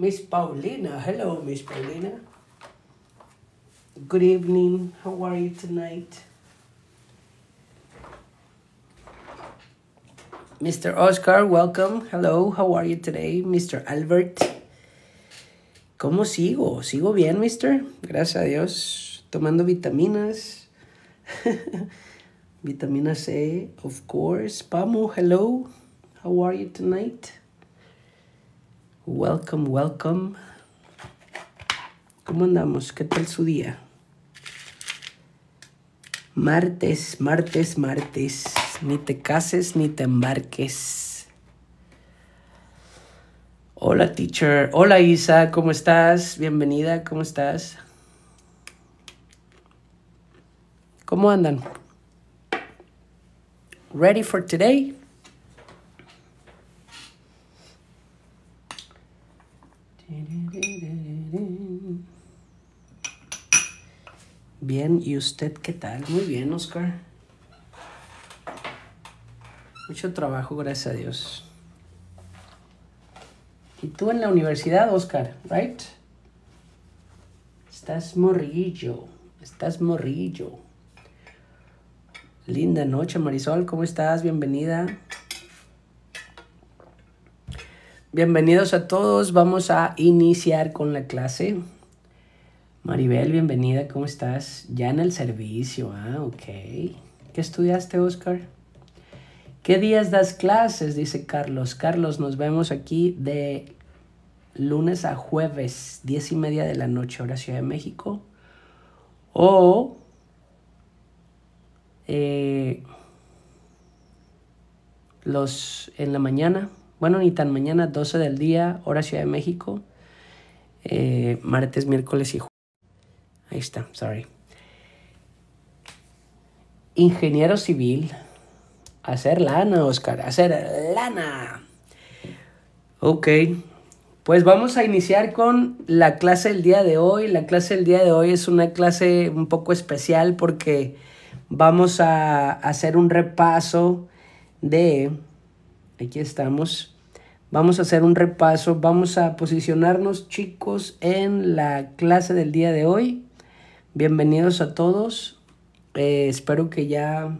Miss Paulina. Hello, Miss Paulina. Good evening. How are you tonight? Mr. Oscar, welcome. Hello, how are you today? Mr. Albert. ¿Cómo sigo? ¿Sigo bien, mister? Gracias a Dios. Tomando vitaminas. Vitamina C, of course. Pamu, hello. How are you tonight? Welcome, welcome. ¿Cómo andamos? ¿Qué tal su día? Martes, martes, martes. Ni te cases ni te embarques. Hola, teacher. Hola, Isa. ¿Cómo estás? Bienvenida. ¿Cómo estás? ¿Cómo andan? ¿Ready for today? Bien, ¿y usted qué tal? Muy bien, Oscar. Mucho trabajo, gracias a Dios. Y tú en la universidad, Oscar, ¿right? Estás morrillo, estás morrillo. Linda noche, Marisol, ¿cómo estás? Bienvenida. Bienvenidos a todos, vamos a iniciar con la clase. Maribel, bienvenida, ¿cómo estás? Ya en el servicio, ah, ok. ¿Qué estudiaste, Oscar? ¿Qué días das clases? Dice Carlos. Carlos, nos vemos aquí de lunes a jueves, diez y media de la noche, hora Ciudad de México. O eh, los en la mañana, bueno, ni tan mañana, 12 del día, hora Ciudad de México, eh, martes, miércoles y jueves. Ahí está, sorry. Ingeniero civil. Hacer lana, Oscar. Hacer lana. Ok. Pues vamos a iniciar con la clase del día de hoy. La clase del día de hoy es una clase un poco especial porque vamos a hacer un repaso de... Aquí estamos. Vamos a hacer un repaso. Vamos a posicionarnos chicos en la clase del día de hoy. Bienvenidos a todos. Eh, espero que ya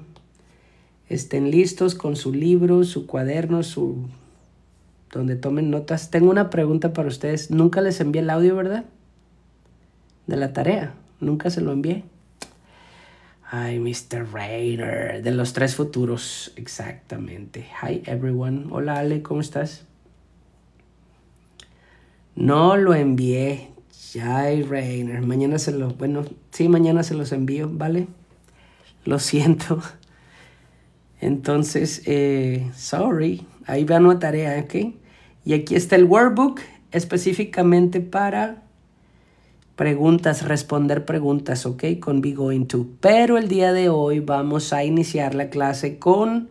estén listos con su libro, su cuaderno, su donde tomen notas. Tengo una pregunta para ustedes. Nunca les envié el audio, ¿verdad? De la tarea. Nunca se lo envié. Ay, Mr. Rainer, de los tres futuros, exactamente. Hi, everyone. Hola, Ale, ¿cómo estás? No lo envié. Jai Rainer. Mañana se los. Bueno, sí, mañana se los envío, ¿vale? Lo siento. Entonces, eh, sorry. Ahí va una tarea, ¿ok? Y aquí está el workbook específicamente para preguntas, responder preguntas, ¿ok? Con Be Going To. Pero el día de hoy vamos a iniciar la clase con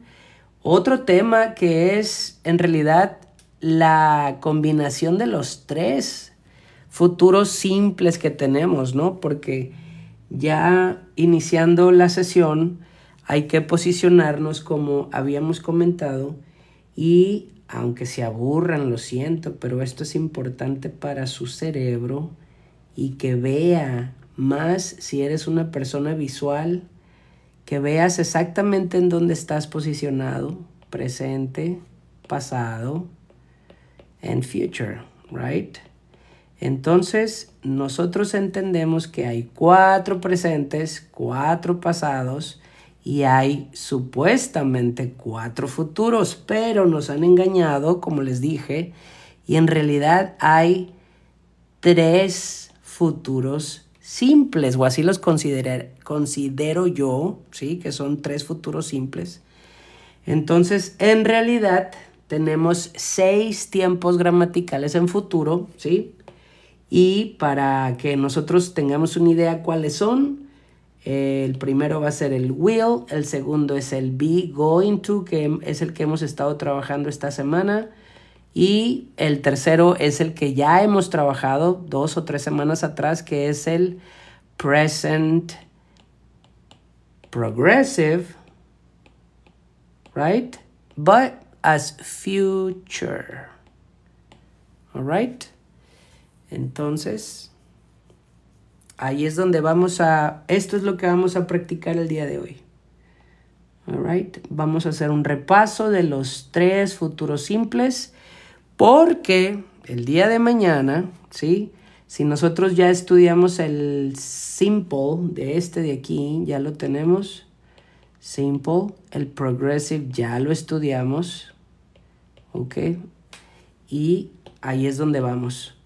otro tema que es en realidad la combinación de los tres futuros simples que tenemos, ¿no? Porque ya iniciando la sesión hay que posicionarnos como habíamos comentado y aunque se aburran, lo siento, pero esto es importante para su cerebro y que vea más si eres una persona visual, que veas exactamente en dónde estás posicionado, presente, pasado, and future, right? Entonces, nosotros entendemos que hay cuatro presentes, cuatro pasados y hay supuestamente cuatro futuros, pero nos han engañado, como les dije, y en realidad hay tres futuros simples, o así los considero yo, ¿sí? Que son tres futuros simples. Entonces, en realidad, tenemos seis tiempos gramaticales en futuro, ¿sí? Y para que nosotros tengamos una idea cuáles son, el primero va a ser el will, el segundo es el be going to, que es el que hemos estado trabajando esta semana. Y el tercero es el que ya hemos trabajado dos o tres semanas atrás, que es el present progressive, right? But as future. All right? Entonces, ahí es donde vamos a, esto es lo que vamos a practicar el día de hoy. All right. Vamos a hacer un repaso de los tres futuros simples porque el día de mañana, ¿sí? Si nosotros ya estudiamos el simple de este de aquí, ya lo tenemos. Simple, el progressive ya lo estudiamos. ¿Ok? Y ahí es donde vamos.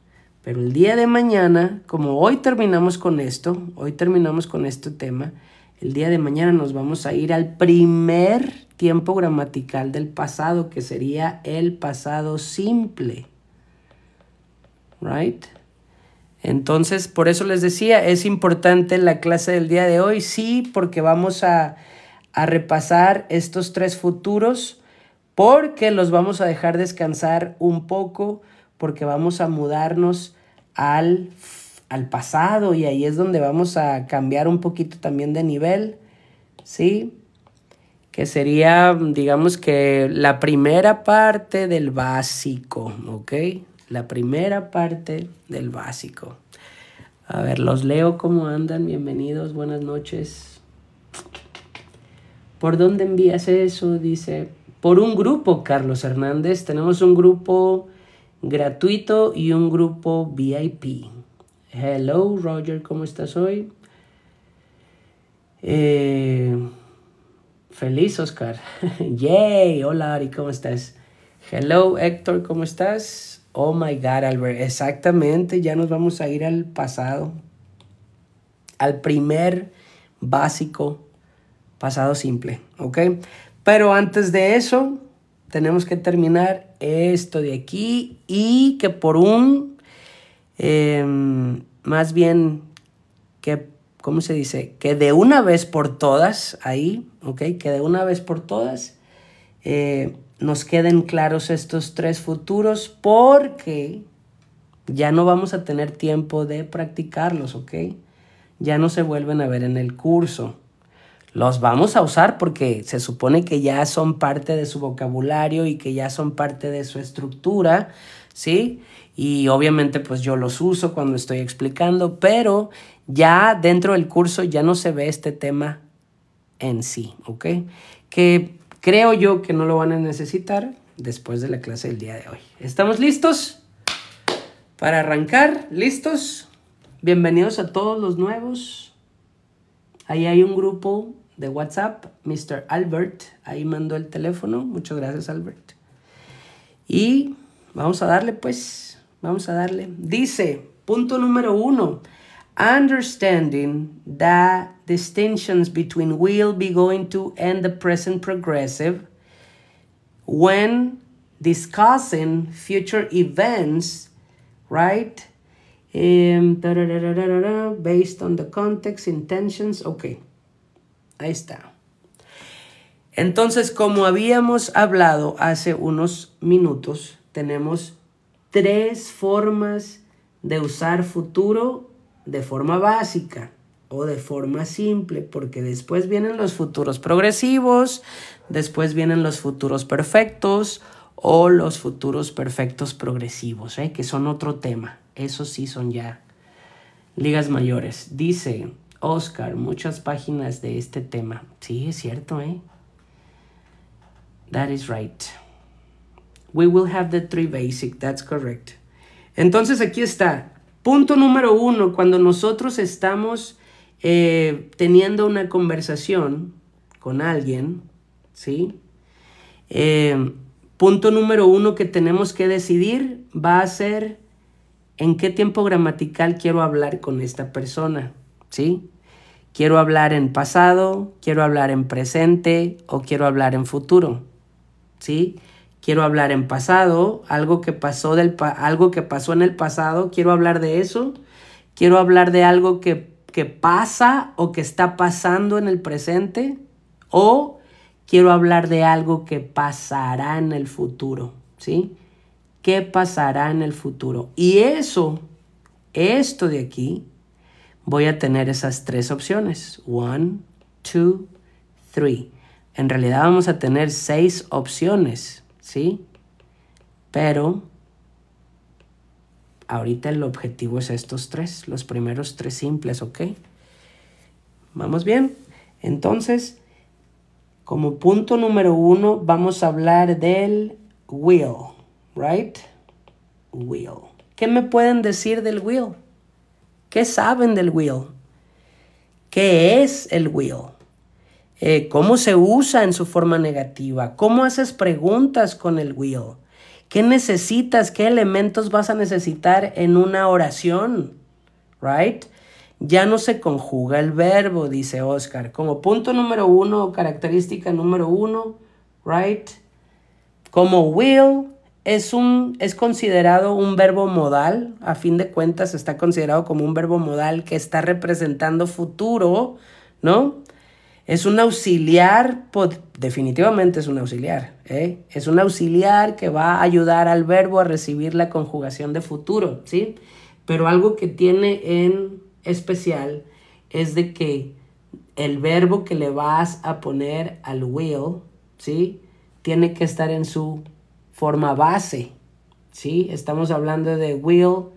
Pero el día de mañana, como hoy terminamos con esto, hoy terminamos con este tema, el día de mañana nos vamos a ir al primer tiempo gramatical del pasado, que sería el pasado simple. ¿Right? Entonces, por eso les decía, es importante la clase del día de hoy, sí, porque vamos a, a repasar estos tres futuros, porque los vamos a dejar descansar un poco porque vamos a mudarnos al, al pasado y ahí es donde vamos a cambiar un poquito también de nivel, ¿sí? Que sería, digamos que la primera parte del básico, ¿ok? La primera parte del básico. A ver, los leo cómo andan. Bienvenidos, buenas noches. ¿Por dónde envías eso? Dice, por un grupo, Carlos Hernández. Tenemos un grupo gratuito y un grupo VIP. Hello Roger, ¿cómo estás hoy? Eh, feliz Oscar. Yay, hola Ari, ¿cómo estás? Hello Héctor, ¿cómo estás? Oh my God, Albert, exactamente, ya nos vamos a ir al pasado, al primer básico, pasado simple, ¿ok? Pero antes de eso, tenemos que terminar esto de aquí y que por un, em, más bien, que, ¿cómo se dice? Que de una vez por todas, ahí, ¿ok? Que de una vez por todas eh, nos queden claros estos tres futuros porque ya no vamos a tener tiempo de practicarlos, ¿ok? Ya no se vuelven a ver en el curso los vamos a usar porque se supone que ya son parte de su vocabulario y que ya son parte de su estructura, ¿sí? Y obviamente pues yo los uso cuando estoy explicando, pero ya dentro del curso ya no se ve este tema en sí, ¿ok? Que creo yo que no lo van a necesitar después de la clase del día de hoy. ¿Estamos listos? Para arrancar, ¿listos? Bienvenidos a todos los nuevos. Ahí hay un grupo de WhatsApp, Mr. Albert. Ahí mandó el teléfono. Muchas gracias, Albert. Y vamos a darle, pues, vamos a darle. Dice, punto número uno, understanding the distinctions between will be going to and the present progressive when discussing future events, right? Em, based on the context, intentions, okay. Ahí está. Entonces, como habíamos hablado hace unos minutos, tenemos tres formas de usar futuro de forma básica o de forma simple, porque después vienen los futuros progresivos, después vienen los futuros perfectos o los futuros perfectos progresivos, ¿eh? que son otro tema. Eso sí son ya ligas mayores. Dice, Oscar, muchas páginas de este tema. Sí, es cierto, ¿eh? That is right. We will have the three basic, that's correct. Entonces aquí está. Punto número uno, cuando nosotros estamos eh, teniendo una conversación con alguien, ¿sí? Eh, punto número uno que tenemos que decidir va a ser en qué tiempo gramatical quiero hablar con esta persona, ¿sí? Quiero hablar en pasado, quiero hablar en presente o quiero hablar en futuro. ¿Sí? Quiero hablar en pasado, algo que pasó del algo que pasó en el pasado, quiero hablar de eso. Quiero hablar de algo que, que pasa o que está pasando en el presente o quiero hablar de algo que pasará en el futuro, ¿sí? ¿Qué pasará en el futuro? Y eso, esto de aquí, voy a tener esas tres opciones. One, two, three. En realidad vamos a tener seis opciones, ¿sí? Pero ahorita el objetivo es estos tres, los primeros tres simples, ¿ok? ¿Vamos bien? Entonces, como punto número uno, vamos a hablar del will, ¿right? Will. ¿Qué me pueden decir del will? ¿Qué saben del will? ¿Qué es el will? Eh, ¿Cómo se usa en su forma negativa? ¿Cómo haces preguntas con el will? ¿Qué necesitas? ¿Qué elementos vas a necesitar en una oración? ¿Right? Ya no se conjuga el verbo, dice Oscar. Como punto número uno, característica número uno, ¿right? Como will, es, un, es considerado un verbo modal, a fin de cuentas está considerado como un verbo modal que está representando futuro, ¿no? Es un auxiliar, definitivamente es un auxiliar, ¿eh? es un auxiliar que va a ayudar al verbo a recibir la conjugación de futuro, ¿sí? Pero algo que tiene en especial es de que el verbo que le vas a poner al will, ¿sí? Tiene que estar en su forma base. ¿sí? Estamos hablando de will,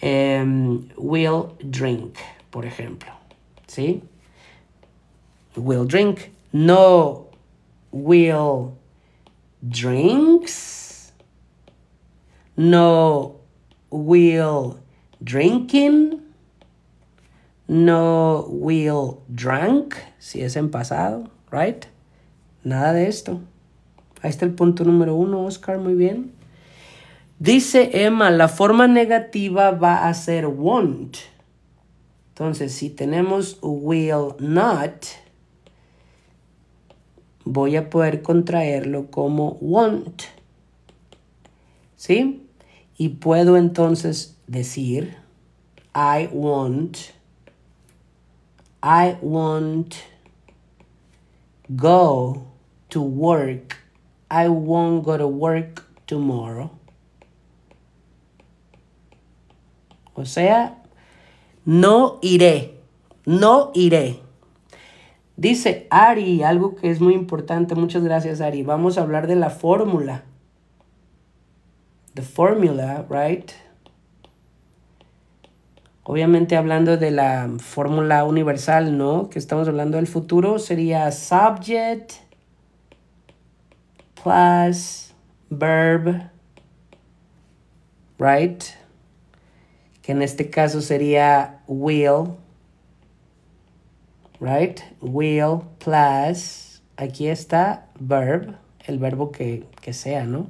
em, will drink, por ejemplo. ¿sí? Will drink. No will drinks. No will drinking. No will drunk. Si es en pasado, right? Nada de esto. Ahí está el punto número uno, Oscar, muy bien. Dice Emma, la forma negativa va a ser want. Entonces, si tenemos will not, voy a poder contraerlo como want, ¿Sí? Y puedo entonces decir, I want, I want go to work I won't go to work tomorrow. O sea, no iré, no iré. Dice Ari, algo que es muy importante. Muchas gracias, Ari. Vamos a hablar de la fórmula. The formula, right? Obviamente hablando de la fórmula universal, ¿no? Que estamos hablando del futuro sería subject plus verb, right? Que en este caso sería will, right? Will plus, aquí está verb, el verbo que, que sea, ¿no?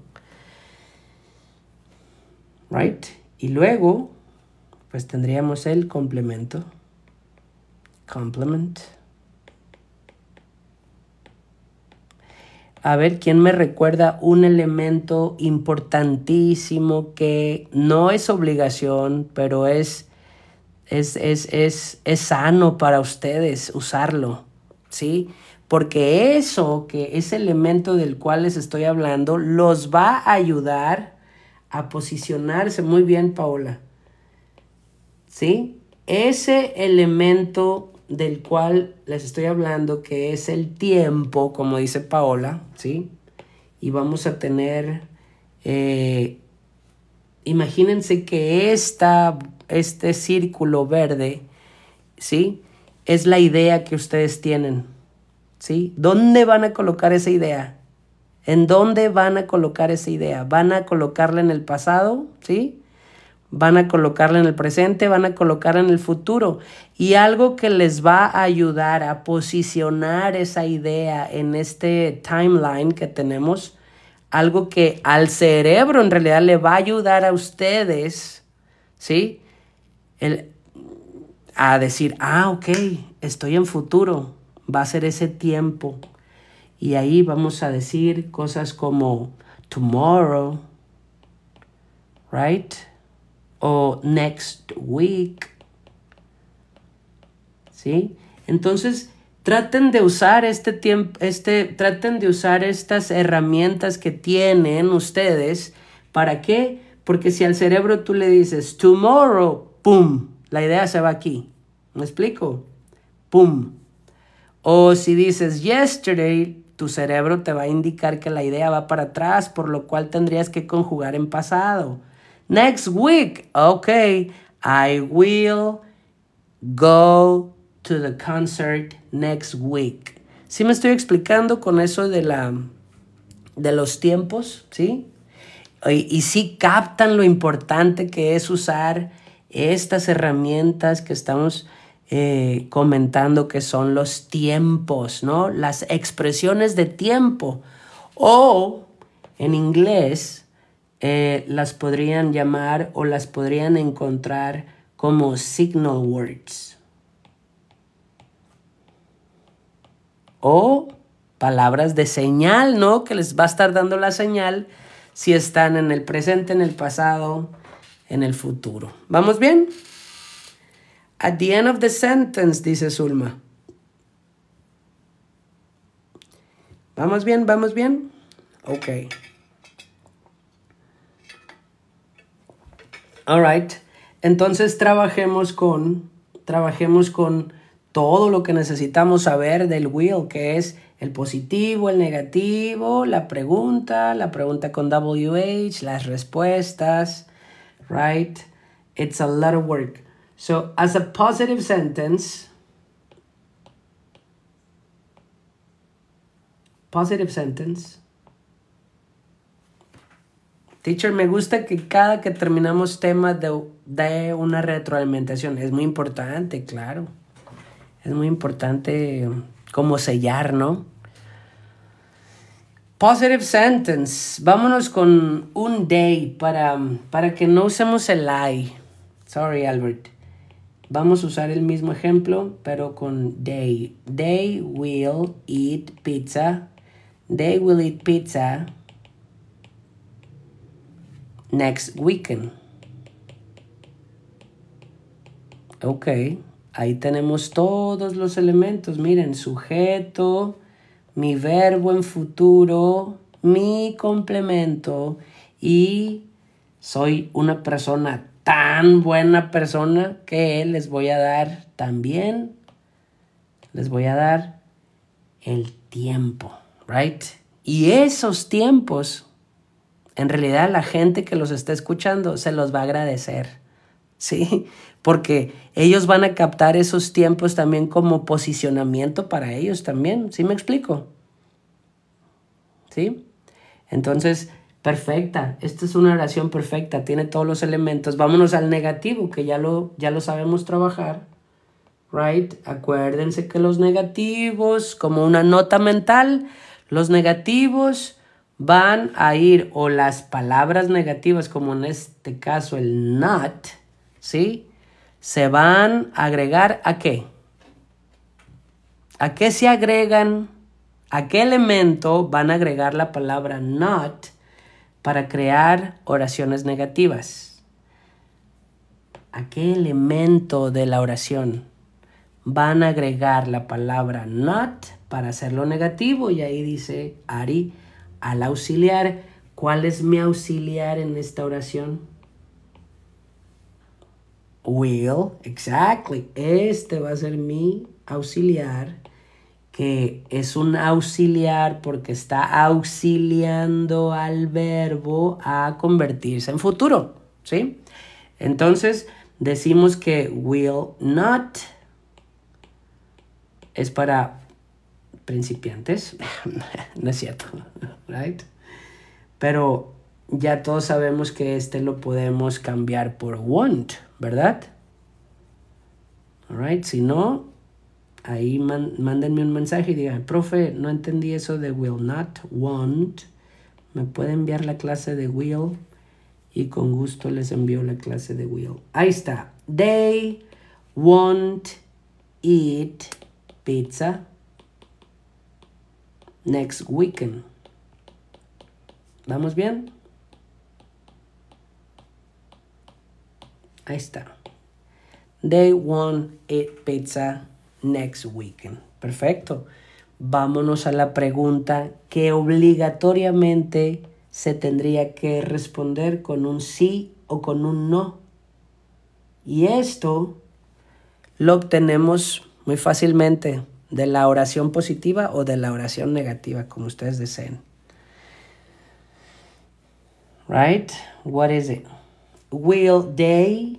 Right? Y luego, pues tendríamos el complemento. Complement. a ver quién me recuerda un elemento importantísimo que no es obligación, pero es, es, es, es, es sano para ustedes usarlo, ¿sí? Porque eso, que ese elemento del cual les estoy hablando, los va a ayudar a posicionarse muy bien, Paola. ¿Sí? Ese elemento del cual les estoy hablando, que es el tiempo, como dice Paola, ¿sí? Y vamos a tener, eh, imagínense que esta, este círculo verde, ¿sí? Es la idea que ustedes tienen, ¿sí? ¿Dónde van a colocar esa idea? ¿En dónde van a colocar esa idea? ¿Van a colocarla en el pasado? ¿Sí? van a colocarla en el presente, van a colocarla en el futuro y algo que les va a ayudar a posicionar esa idea en este timeline que tenemos, algo que al cerebro en realidad le va a ayudar a ustedes, ¿sí? a decir, ah, ok, estoy en futuro, va a ser ese tiempo. Y ahí vamos a decir cosas como tomorrow, right? o next week. ¿Sí? Entonces, traten de usar este tiempo, este, traten de usar estas herramientas que tienen ustedes. ¿Para qué? Porque si al cerebro tú le dices tomorrow, ¡pum! La idea se va aquí. ¿Me explico? ¡Pum! O si dices yesterday, tu cerebro te va a indicar que la idea va para atrás, por lo cual tendrías que conjugar en pasado. Next week, okay, I will go to the concert next week. Sí me estoy explicando con eso de la de los tiempos, ¿sí? Y, sí captan lo importante que es usar estas herramientas que estamos eh, comentando que son los tiempos, ¿no? Las expresiones de tiempo. O en inglés, eh, las podrían llamar o las podrían encontrar como signal words o palabras de señal, ¿no? Que les va a estar dando la señal si están en el presente, en el pasado, en el futuro. ¿Vamos bien? At the end of the sentence, dice Zulma. ¿Vamos bien? ¿Vamos bien? Ok. Alright. Entonces trabajemos con, trabajemos con todo lo que necesitamos saber del will, que es el positivo, el negativo, la pregunta, la pregunta con WH, las respuestas, right? It's a lot of work. So, as a positive sentence, positive sentence, Teacher, me gusta que cada que terminamos temas de, de una retroalimentación. Es muy importante, claro. Es muy importante como sellar, ¿no? Positive sentence. Vámonos con un day para, para que no usemos el I. Sorry, Albert. Vamos a usar el mismo ejemplo, pero con day. They will eat pizza. They will eat pizza next weekend. Ok, ahí tenemos todos los elementos. Miren, sujeto, mi verbo en futuro, mi complemento y soy una persona tan buena persona que les voy a dar también, les voy a dar el tiempo, ¿right? Y esos tiempos en realidad la gente que los está escuchando se los va a agradecer, ¿sí? Porque ellos van a captar esos tiempos también como posicionamiento para ellos también, ¿sí me explico? ¿Sí? Entonces, perfecta, esta es una oración perfecta, tiene todos los elementos. Vámonos al negativo, que ya lo, ya lo sabemos trabajar. Right? Acuérdense que los negativos, como una nota mental, los negativos van a ir o las palabras negativas, como en este caso el not, ¿sí? Se van a agregar a qué? ¿A qué se agregan? ¿A qué elemento van a agregar la palabra not para crear oraciones negativas? ¿A qué elemento de la oración van a agregar la palabra not para hacerlo negativo? Y ahí dice Ari, al auxiliar. ¿Cuál es mi auxiliar en esta oración? Will, exactly. Este va a ser mi auxiliar, que es un auxiliar porque está auxiliando al verbo a convertirse en futuro, ¿sí? Entonces, decimos que will not es para principiantes. no es cierto, right? Pero ya todos sabemos que este lo podemos cambiar por want, ¿verdad? alright si no, ahí mándenme un mensaje y digan, profe, no entendí eso de will not, want. Me puede enviar la clase de will y con gusto les envío la clase de will. Ahí está. They want eat pizza next weekend. ¿Vamos bien? Ahí está. They want eat pizza next weekend. Perfecto. Vámonos a la pregunta que obligatoriamente se tendría que responder con un sí o con un no. Y esto lo obtenemos muy fácilmente de la oración positiva o de la oración negativa, como ustedes deseen. Right? What is it? Will they?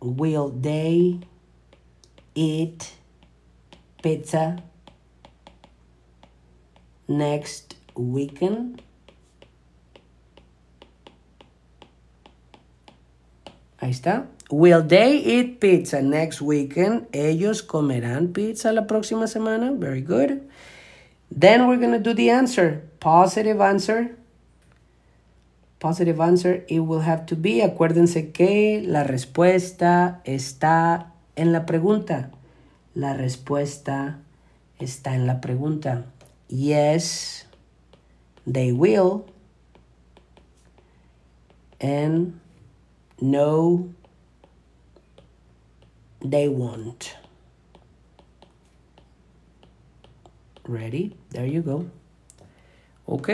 Will they eat pizza next weekend? Ahí está. Will they eat pizza next weekend? Ellos comerán pizza la próxima semana. Very good. Then we're going to do the answer. Positive answer. Positive answer. It will have to be. Acuérdense que la respuesta está en la pregunta. La respuesta está en la pregunta. Yes, they will. And no, they want. Ready? There you go. Ok.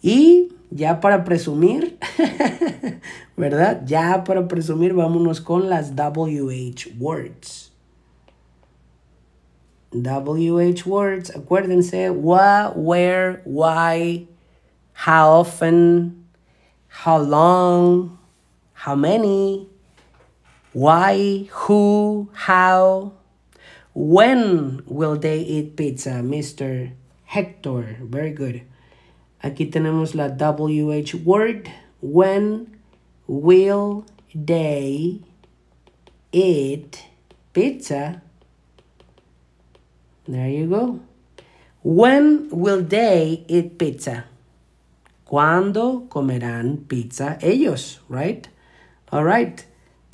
Y ya para presumir, ¿verdad? Ya para presumir, vámonos con las WH words. WH words, acuérdense, what, where, why, how often, how long, how many, Why, who, how, when will they eat pizza, Mr. Hector? Very good. Aquí tenemos la WH word. When will they eat pizza? There you go. When will they eat pizza? ¿Cuándo comerán pizza ellos? Right? All right.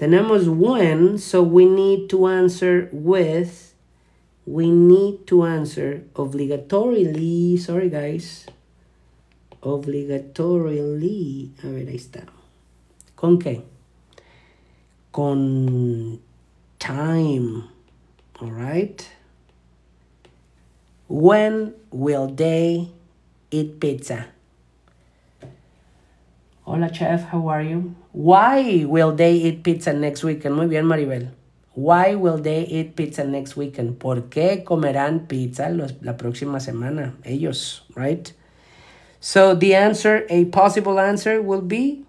The number is 1, so we need to answer with, we need to answer obligatorily, sorry guys, obligatorily, a ver, ahí está. ¿Con qué? Con time, all right? When will they eat pizza? Hola, chef, how are you? Why will they eat pizza next weekend? Muy bien, Maribel. Why will they eat pizza next weekend? ¿Por qué comerán pizza los, la próxima semana? Ellos, right? So the answer, a possible answer will be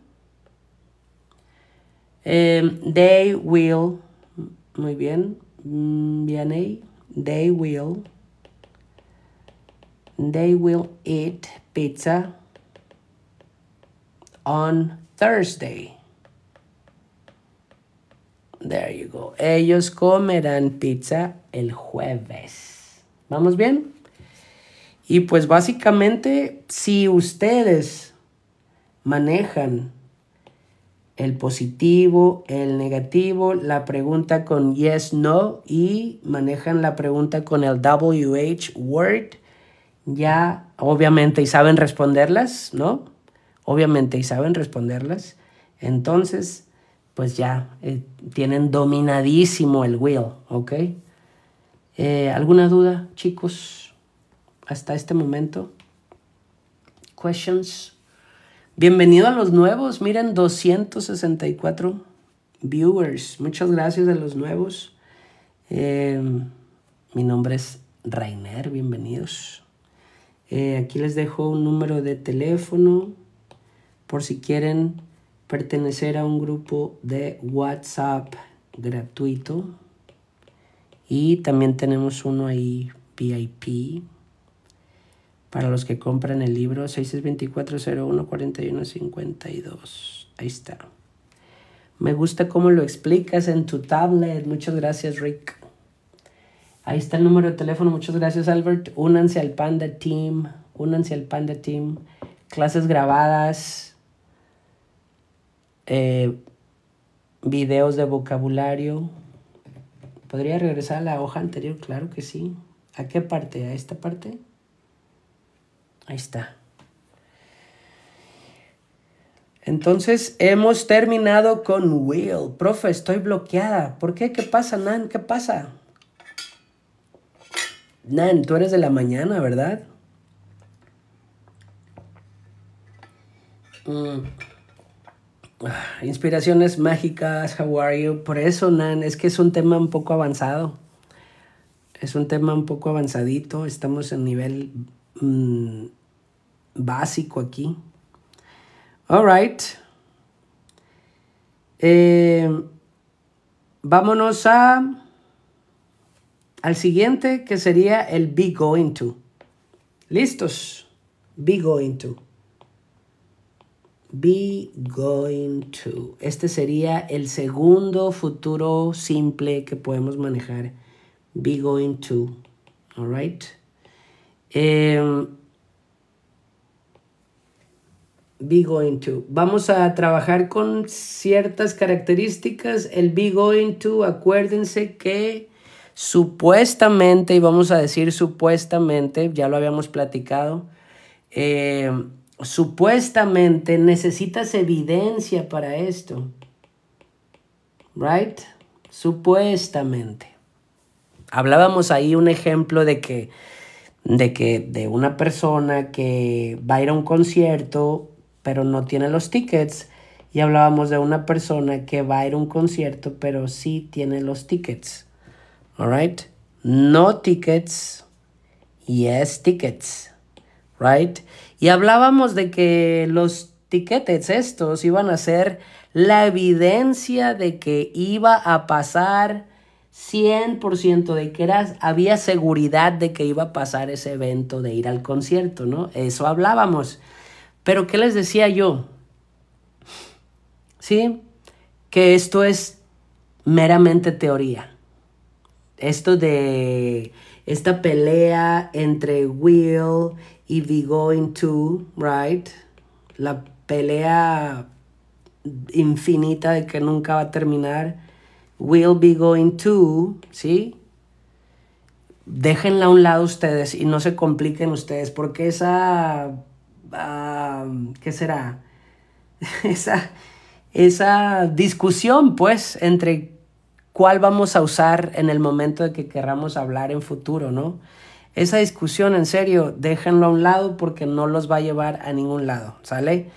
um, they will, muy bien, mm, bien they will, they will eat pizza on Thursday. There you go. Ellos comerán pizza el jueves. ¿Vamos bien? Y pues básicamente, si ustedes manejan el positivo, el negativo, la pregunta con yes, no y manejan la pregunta con el WH word, ya obviamente y saben responderlas, ¿no? obviamente, y saben responderlas, entonces, pues ya eh, tienen dominadísimo el will, ¿ok? Eh, ¿Alguna duda, chicos, hasta este momento? ¿Questions? Bienvenido a los nuevos, miren, 264 viewers. Muchas gracias a los nuevos. Eh, mi nombre es Rainer, bienvenidos. aquí les dejo un número de teléfono por si quieren pertenecer a un grupo de WhatsApp gratuito. Y también tenemos uno ahí VIP para los que compran el libro 6624014152. Ahí está. Me gusta cómo lo explicas en tu tablet. Muchas gracias, Rick. Ahí está el número de teléfono. Muchas gracias, Albert. Únanse al Panda Team. Únanse al Panda Team. Clases grabadas eh, videos de vocabulario. ¿Podría regresar a la hoja anterior? Claro que sí. ¿A qué parte? ¿A esta parte? Ahí está. Entonces hemos terminado con Will. Profe, estoy bloqueada. ¿Por qué? ¿Qué pasa, Nan? ¿Qué pasa? Nan, tú eres de la mañana, ¿verdad? Mm inspiraciones mágicas, how are you? Por eso, Nan, es que es un tema un poco avanzado. Es un tema un poco avanzadito. Estamos en nivel mm, básico aquí. All right. Eh, vámonos a al siguiente que sería el be going to. ¿Listos? Be going to be going to. Este sería el segundo futuro simple que podemos manejar. Be going to. All right. Em, be going to. Vamos a trabajar con ciertas características. El be going to, acuérdense que supuestamente, y vamos a decir supuestamente, ya lo habíamos platicado, eh, supuestamente necesitas evidencia para esto. Right? Supuestamente. Hablábamos ahí un ejemplo de que de que de una persona que va a ir a un concierto pero no tiene los tickets y hablábamos de una persona que va a ir a un concierto pero sí tiene los tickets. All right? No tickets, yes tickets. Right? Y hablábamos de que los tiquetes estos iban a ser la evidencia de que iba a pasar 100% de que era, había seguridad de que iba a pasar ese evento de ir al concierto, ¿no? Eso hablábamos. Pero ¿qué les decía yo? ¿Sí? Que esto es meramente teoría. Esto de esta pelea entre Will y be going to, right, la pelea infinita de que nunca va a terminar, will be going to, ¿sí? Déjenla a un lado ustedes y no se compliquen ustedes, porque esa, ¿qué será? esa, esa discusión, pues, entre cuál vamos a usar en el momento de que querramos hablar en futuro, ¿no? Esa discusión, en serio, déjenlo a un lado porque no los va a llevar a ningún lado, ¿sale?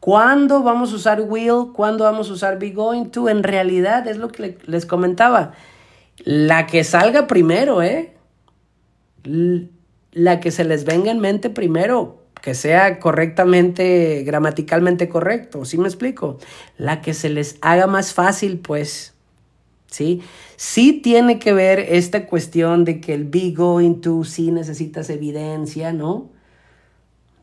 ¿Cuándo vamos a usar will? ¿Cuándo vamos a usar be going to? En realidad es lo que les comentaba. La que salga primero, ¿eh? La que se les venga en mente primero, que sea correctamente, gramaticalmente correcto, ¿sí me explico? La que se les haga más fácil, pues. ¿sí? Sí tiene que ver esta cuestión de que el be going to sí necesitas evidencia, ¿no?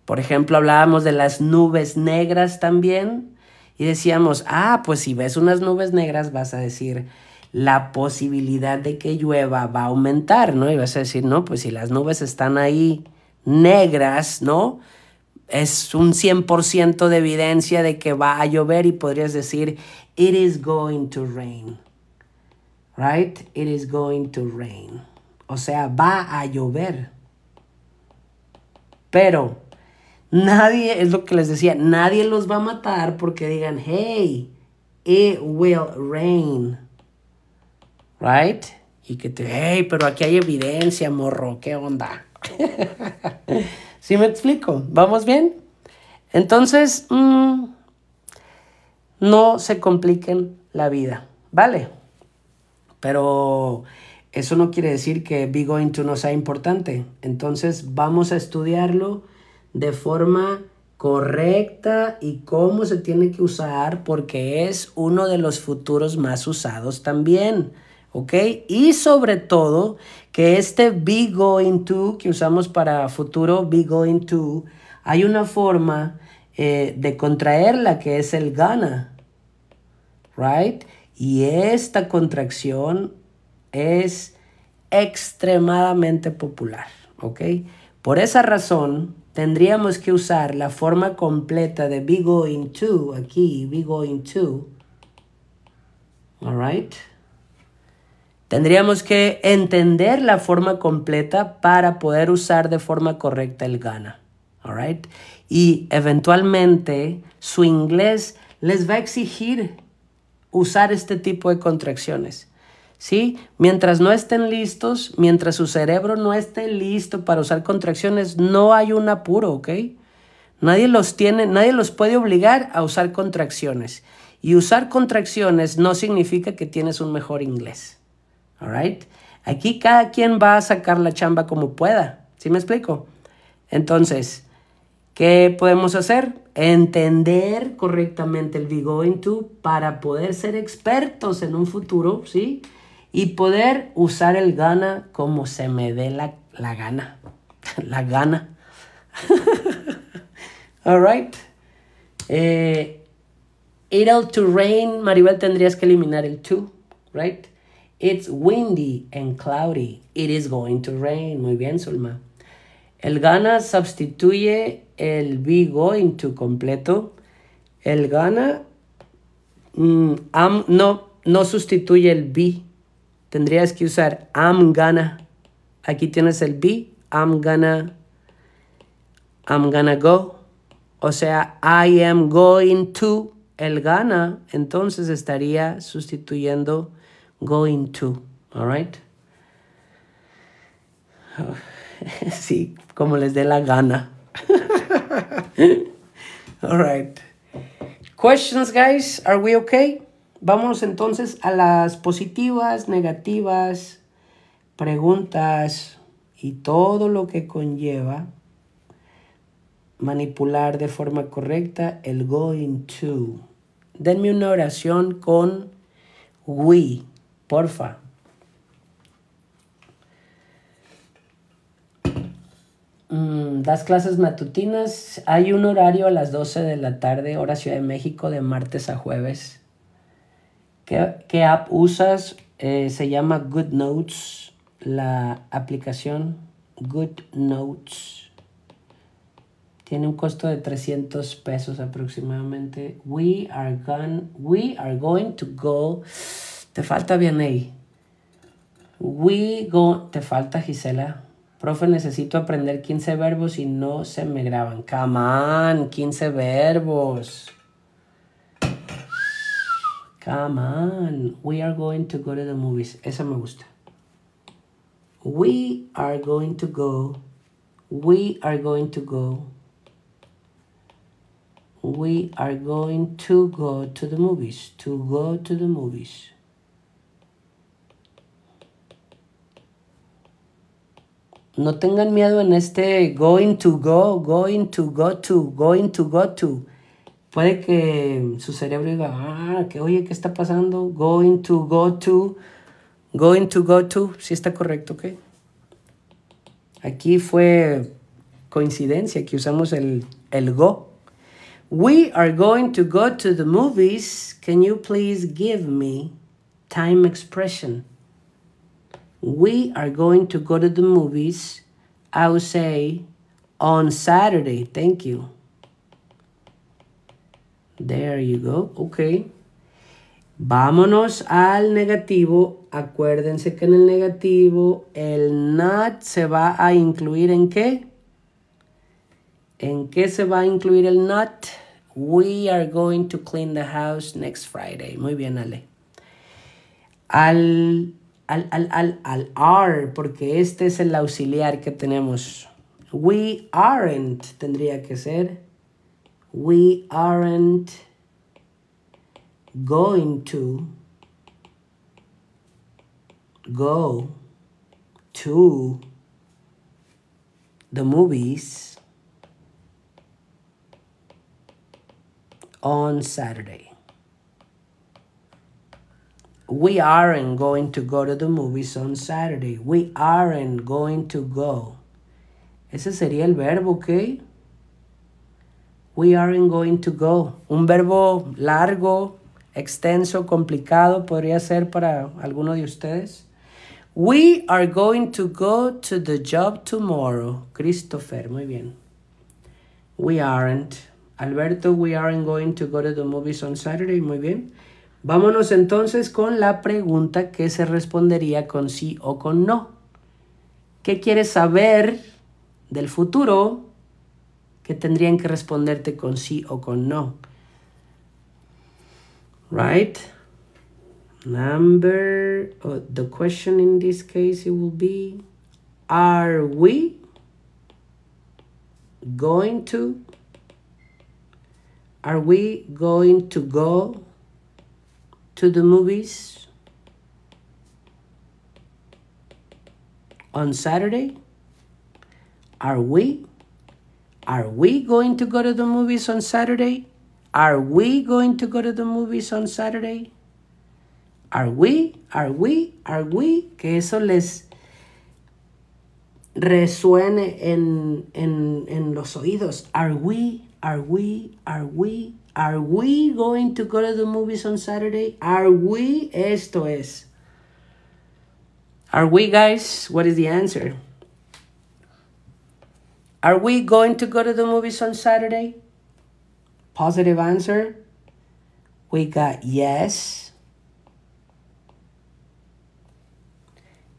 Por ejemplo, hablábamos de las nubes negras también y decíamos, ah, pues si ves unas nubes negras vas a decir, la posibilidad de que llueva va a aumentar, ¿no? Y vas a decir, no, pues si las nubes están ahí negras, ¿no? Es un 100% de evidencia de que va a llover y podrías decir, it is going to rain right? It is going to rain. O sea, va a llover. Pero nadie, es lo que les decía, nadie los va a matar porque digan, hey, it will rain. Right? Y que te, hey, pero aquí hay evidencia, morro, ¿qué onda? si me explico? ¿Vamos bien? Entonces, mm, no se compliquen la vida, ¿vale? Pero eso no quiere decir que be going to no sea importante. Entonces vamos a estudiarlo de forma correcta y cómo se tiene que usar porque es uno de los futuros más usados también. ¿Ok? Y sobre todo que este be going to que usamos para futuro, be going to, hay una forma eh, de contraerla que es el gana. ¿Right? Y esta contracción es extremadamente popular, ¿ok? Por esa razón, tendríamos que usar la forma completa de be going to aquí, be going to, all right? Tendríamos que entender la forma completa para poder usar de forma correcta el gana, all right? Y eventualmente su inglés les va a exigir usar este tipo de contracciones. ¿Sí? Mientras no estén listos, mientras su cerebro no esté listo para usar contracciones, no hay un apuro, ¿ok? Nadie los tiene, nadie los puede obligar a usar contracciones. Y usar contracciones no significa que tienes un mejor inglés. All right? Aquí cada quien va a sacar la chamba como pueda. ¿Sí me explico? Entonces, ¿Qué podemos hacer? Entender correctamente el be going to para poder ser expertos en un futuro, ¿sí? Y poder usar el gana como se me dé la, gana. La gana. All right. Eh, it'll to rain. Maribel, tendrías que eliminar el to, right? It's windy and cloudy. It is going to rain. Muy bien, Zulma. El gana sustituye el be going to completo, el gana, mm, no, no sustituye el be. Tendrías que usar I'm gonna. Aquí tienes el be, I'm gonna, I'm gonna go. O sea, I am going to. El gana, entonces estaría sustituyendo going to. alright right. Sí, como les dé la gana. All right. Questions, guys. Are we okay? Vamos entonces a las positivas, negativas, preguntas y todo lo que conlleva manipular de forma correcta el going to. Denme una oración con we, porfa. Las mm, das clases matutinas. Hay un horario a las 12 de la tarde, hora Ciudad de México, de martes a jueves. ¿Qué, app usas? Eh, se llama Good Notes, la aplicación Good Notes. Tiene un costo de 300 pesos aproximadamente. We are, we are going to go. Te falta bien ahí. We go. Te falta Gisela. Profe, necesito aprender 15 verbos y no se me graban. Come on, 15 verbos. Come on, we are going to go to the movies. Esa me gusta. We are going to go. We are going to go. We are going to go to the movies. To go to the movies. no tengan miedo en este going to go, going to go to, going to go to. Puede que su cerebro diga, ah, que oye, ¿qué está pasando? Going to go to, going to go to. Si sí está correcto, ¿ok? Aquí fue coincidencia que usamos el go. We are going to go to the movies. Can you please give me time expression? We are going to go to the movies, I would say, on Saturday. Thank you. There you go. Ok. Vámonos al negativo. Acuérdense que en el negativo el not se va a incluir en qué? ¿En qué se va a incluir el not? We are going to clean the house next Friday. Muy bien, Ale. Al al, al, al, al are, porque este es el auxiliar que tenemos. We aren't tendría que ser. We aren't going to go to the movies on Saturday we aren't going to go to the movies on Saturday. We aren't going to go. Ese sería el verbo, ¿ok? We aren't going to go. Un verbo largo, extenso, complicado podría ser para alguno de ustedes. We are going to go to the job tomorrow. Christopher, muy bien. We aren't. Alberto, we aren't going to go to the movies on Saturday. Muy bien. Vámonos entonces con la pregunta que se respondería con sí o con no. ¿Qué quieres saber del futuro que tendrían que responderte con sí o con no? Right? Number, oh, the question in this case it will be, are we going to, are we going to go to the movies on Saturday? Are we? Are we going to go to the movies on Saturday? Are we going to go to the movies on Saturday? Are we? Are we? Are we? Que eso les resuene en, en, en los oídos. Are we? Are we? Are we? Are we going to go to the movies on Saturday? Are we? Esto es. Are we, guys? What is the answer? Are we going to go to the movies on Saturday? Positive answer. We got yes.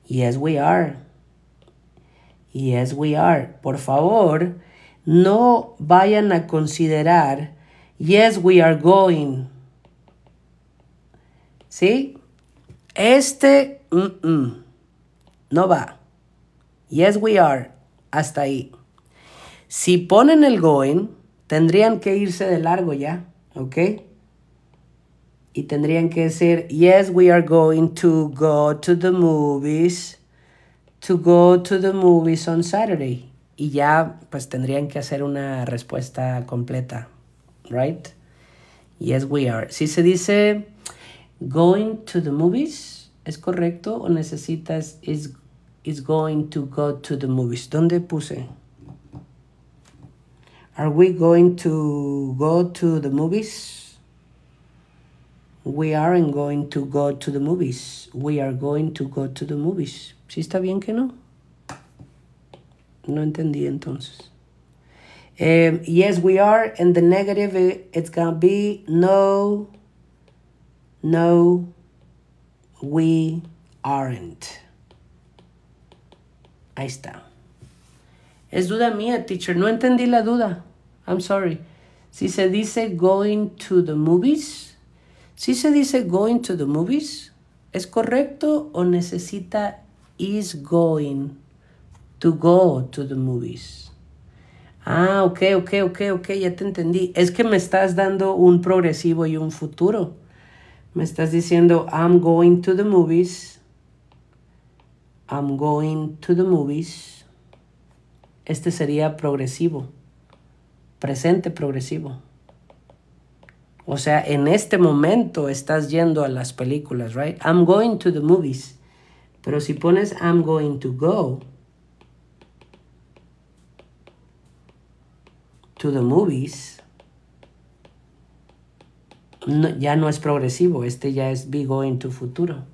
Yes, we are. Yes, we are. Por favor, no vayan a considerar Yes, we are going. ¿Sí? Este no va. Yes, we are. Hasta ahí. Si ponen el going, tendrían que irse de largo ya, ¿ok? Y tendrían que decir, yes, we are going to go to the movies, to go to the movies on Saturday. Y ya, pues tendrían que hacer una respuesta completa, right? Yes, we are. Si se dice going to the movies, ¿es correcto o necesitas is, going to go to the movies? ¿Dónde puse? Are we going to go to the movies? We aren't going to go to the movies. We are going to go to the movies. ¿Sí está bien que no? No entendí entonces. Um, yes, we are. In the negative, it, it's going to be no, no, we aren't. Ahí está. Es duda mía, teacher. No entendí la duda. I'm sorry. Si se dice going to the movies, si se dice going to the movies, ¿es correcto o necesita is going to go to the movies? Ah, ok, ok, ok, ok, ya te entendí. Es que me estás dando un progresivo y un futuro. Me estás diciendo, I'm going to the movies. I'm going to the movies. Este sería progresivo. Presente progresivo. O sea, en este momento estás yendo a las películas, right? I'm going to the movies. Pero si pones I'm going to go, to the movies. ya no es progresivo, este ya es be going to futuro.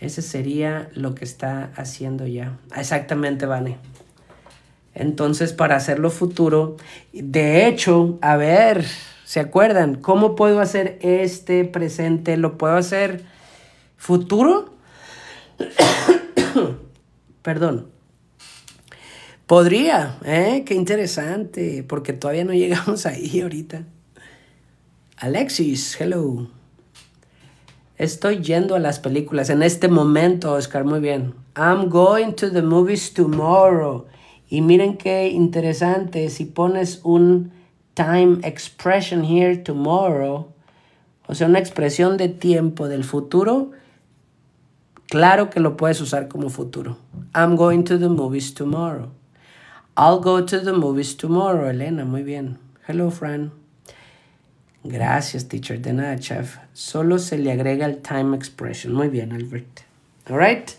Ese sería lo que está haciendo ya. Exactamente, Vane. Entonces, para hacerlo futuro, de hecho, a ver, ¿se acuerdan? ¿Cómo puedo hacer este presente? ¿Lo puedo hacer futuro? Perdón. Podría, ¿eh? Qué interesante, porque todavía no llegamos ahí ahorita. Alexis, hello. Estoy yendo a las películas en este momento, Oscar, muy bien. I'm going to the movies tomorrow. Y miren qué interesante, si pones un time expression here tomorrow, o sea, una expresión de tiempo del futuro, claro que lo puedes usar como futuro. I'm going to the movies tomorrow. I'll go to the movies tomorrow, Elena. Muy bien. Hello, Fran. Gracias, teacher. De nada, chef. Solo se le agrega el time expression. Muy bien, Albert. All right.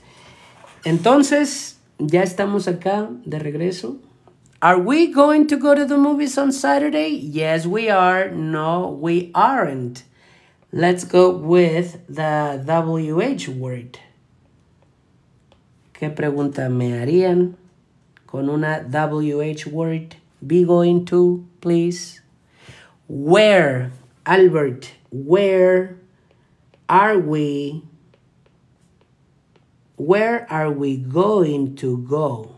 Entonces, ya estamos acá de regreso. Are we going to go to the movies on Saturday? Yes, we are. No, we aren't. Let's go with the WH word. ¿Qué pregunta me harían? con una WH word. Be going to, please. Where, Albert, where are we? Where are we going to go?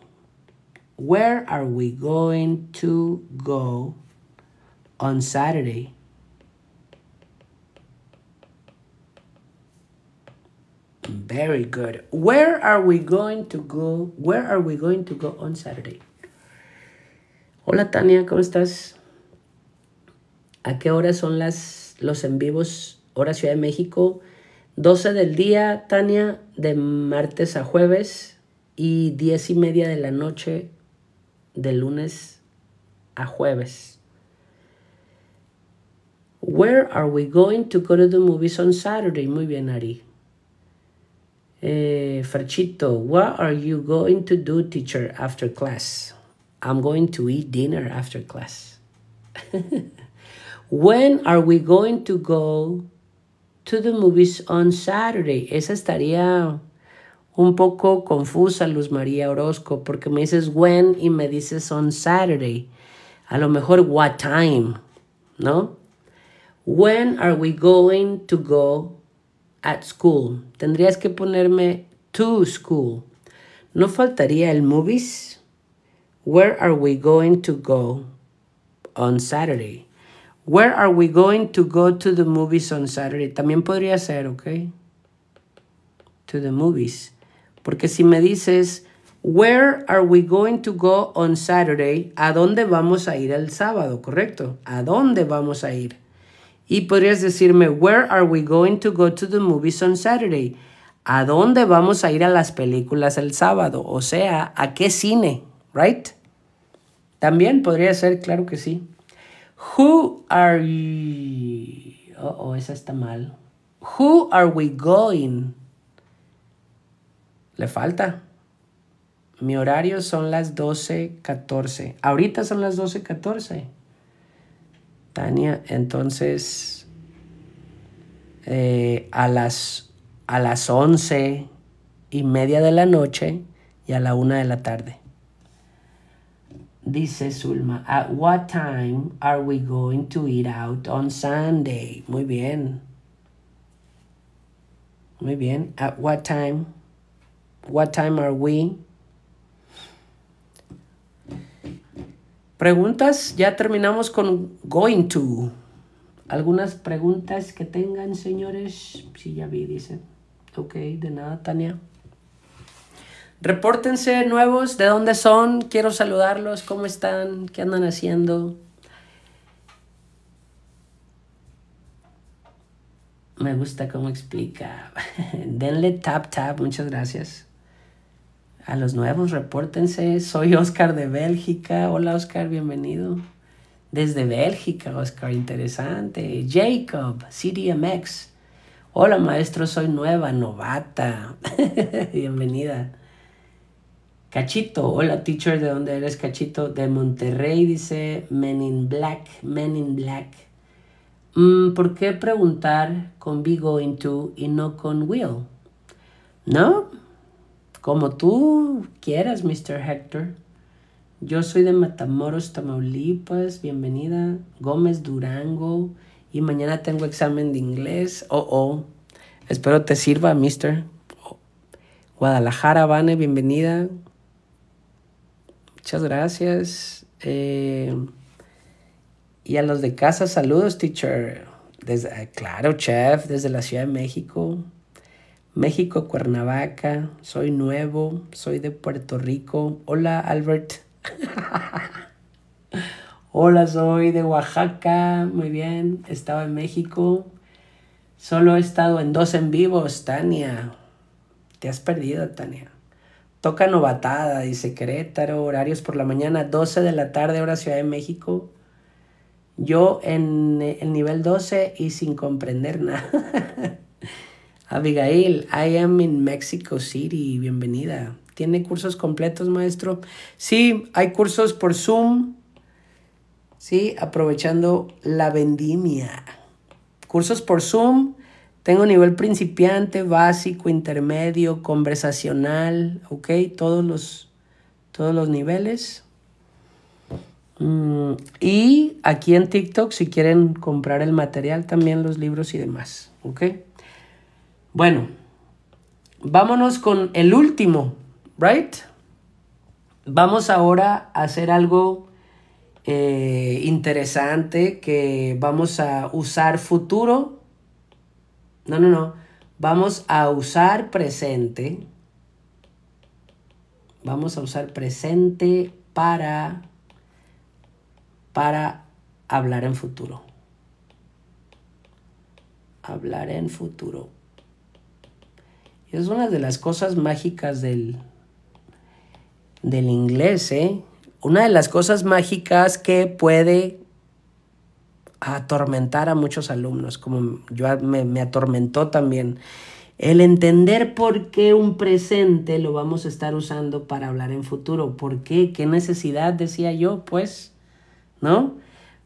Where are we going to go on Saturday? Very good. Where are we going to go? Where are we going to go on Saturday? Hola Tania, ¿cómo estás? ¿A qué hora son las, los en vivos? Hora Ciudad de México. 12 del día, Tania, de martes a jueves. Y 10 y media de la noche, de lunes a jueves. Where are we going to go to the movies on Saturday? Muy bien, Ari. Eh, what are you going to do, teacher, after class? I'm going to eat dinner after class. when are we going to go to the movies on Saturday? Esa estaría un poco confusa, Luz María Orozco, porque me dices when y me dices on Saturday. A lo mejor what time, ¿no? When are we going to go at school. Tendrías que ponerme to school. No faltaría el movies. Where are we going to go on Saturday? Where are we going to go to the movies on Saturday? También podría ser, ¿ok? To the movies. Porque si me dices, Where are we going to go on Saturday? ¿A dónde vamos a ir el sábado? ¿Correcto? ¿A dónde vamos a ir? Y podrías decirme, where are we going to go to the movies on Saturday? ¿A dónde vamos a ir a las películas el sábado? O sea, ¿a qué cine? ¿Right? También podría ser, claro que sí. Who are you? Oh, oh, esa está mal. Who are we going? Le falta. Mi horario son las 12.14. Ahorita son las 12.14. Tania, entonces eh, a, las, a las once y media de la noche y a la una de la tarde. Dice Zulma, ¿at what time are we going to eat out on Sunday? Muy bien. Muy bien. At what time? What time are we Preguntas, ya terminamos con going to. ¿Algunas preguntas que tengan, señores? Sí, ya vi, dicen, Ok, de nada, Tania. Repórtense nuevos, ¿de dónde son? Quiero saludarlos, ¿cómo están? ¿Qué andan haciendo? Me gusta cómo explica. Denle tap tap, muchas gracias. A los nuevos, repórtense. Soy Oscar de Bélgica. Hola Oscar, bienvenido. Desde Bélgica, Oscar, interesante. Jacob, CDMX. Hola maestro, soy nueva, novata. Bienvenida. Cachito, hola teacher, ¿de dónde eres Cachito? De Monterrey, dice Men in Black, Men in Black. Mm, ¿Por qué preguntar con Vigo into y no con Will? ¿No? Como tú quieras, Mr. Hector. Yo soy de Matamoros, Tamaulipas. Bienvenida. Gómez, Durango. Y mañana tengo examen de inglés. Oh, oh. Espero te sirva, Mr. Guadalajara, Vane, bienvenida. Muchas gracias. Eh, y a los de casa, saludos, teacher. Desde, claro, chef, desde la Ciudad de México. México, Cuernavaca, soy nuevo, soy de Puerto Rico. Hola Albert. Hola, soy de Oaxaca, muy bien, estaba en México. Solo he estado en dos en vivos, Tania. Te has perdido, Tania. Toca novatada, dice Querétaro, horarios por la mañana, 12 de la tarde, hora Ciudad de México. Yo en eh, el nivel 12 y sin comprender nada. Abigail, I am in Mexico City, bienvenida. ¿Tiene cursos completos, maestro? Sí, hay cursos por Zoom. Sí, aprovechando la vendimia. Cursos por Zoom. Tengo nivel principiante, básico, intermedio, conversacional, ¿ok? Todos los, todos los niveles. Mm, y aquí en TikTok, si quieren comprar el material, también los libros y demás, ¿ok? Bueno, vámonos con el último, ¿right? Vamos ahora a hacer algo eh, interesante que vamos a usar futuro. No, no, no. Vamos a usar presente. Vamos a usar presente para para hablar en futuro. Hablar en futuro. Es una de las cosas mágicas del, del inglés, ¿eh? Una de las cosas mágicas que puede atormentar a muchos alumnos, como yo me, atormentó también. El entender por qué un presente lo vamos a estar usando para hablar en futuro. ¿Por qué? ¿Qué necesidad decía yo? Pues, ¿no?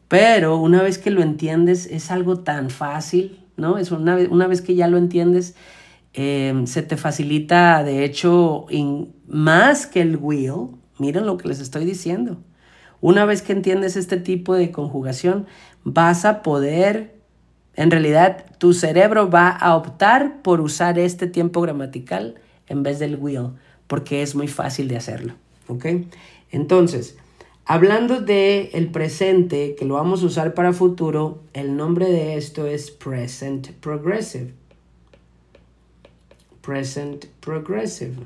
Pero una vez que lo entiendes es algo tan fácil, ¿no? Es una, una vez que ya lo entiendes, Em, se te facilita, de hecho, más que el will. Miren lo que les estoy diciendo. Una vez que entiendes este tipo de conjugación, vas a poder, en realidad, tu cerebro va a optar por usar este tiempo gramatical en vez del will, porque es muy fácil de hacerlo. ¿Ok? Entonces, hablando de el presente, que lo vamos a usar para futuro, el nombre de esto es present progressive present progressive.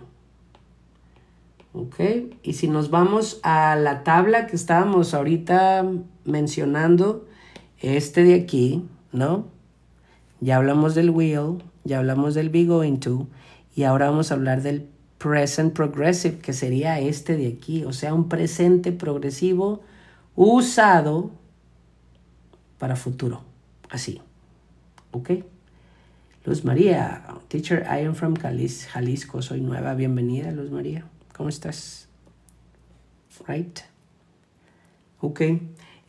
¿Ok? Y si nos vamos a la tabla que estábamos ahorita mencionando, este de aquí, ¿no? Ya hablamos del will, ya hablamos del be going to, y ahora vamos a hablar del present progressive, que sería este de aquí, o sea, un presente progresivo usado para futuro, así, ¿ok? Luz María, teacher, I am from Jalisco, soy nueva, bienvenida Luz María, ¿cómo estás? Right? Ok,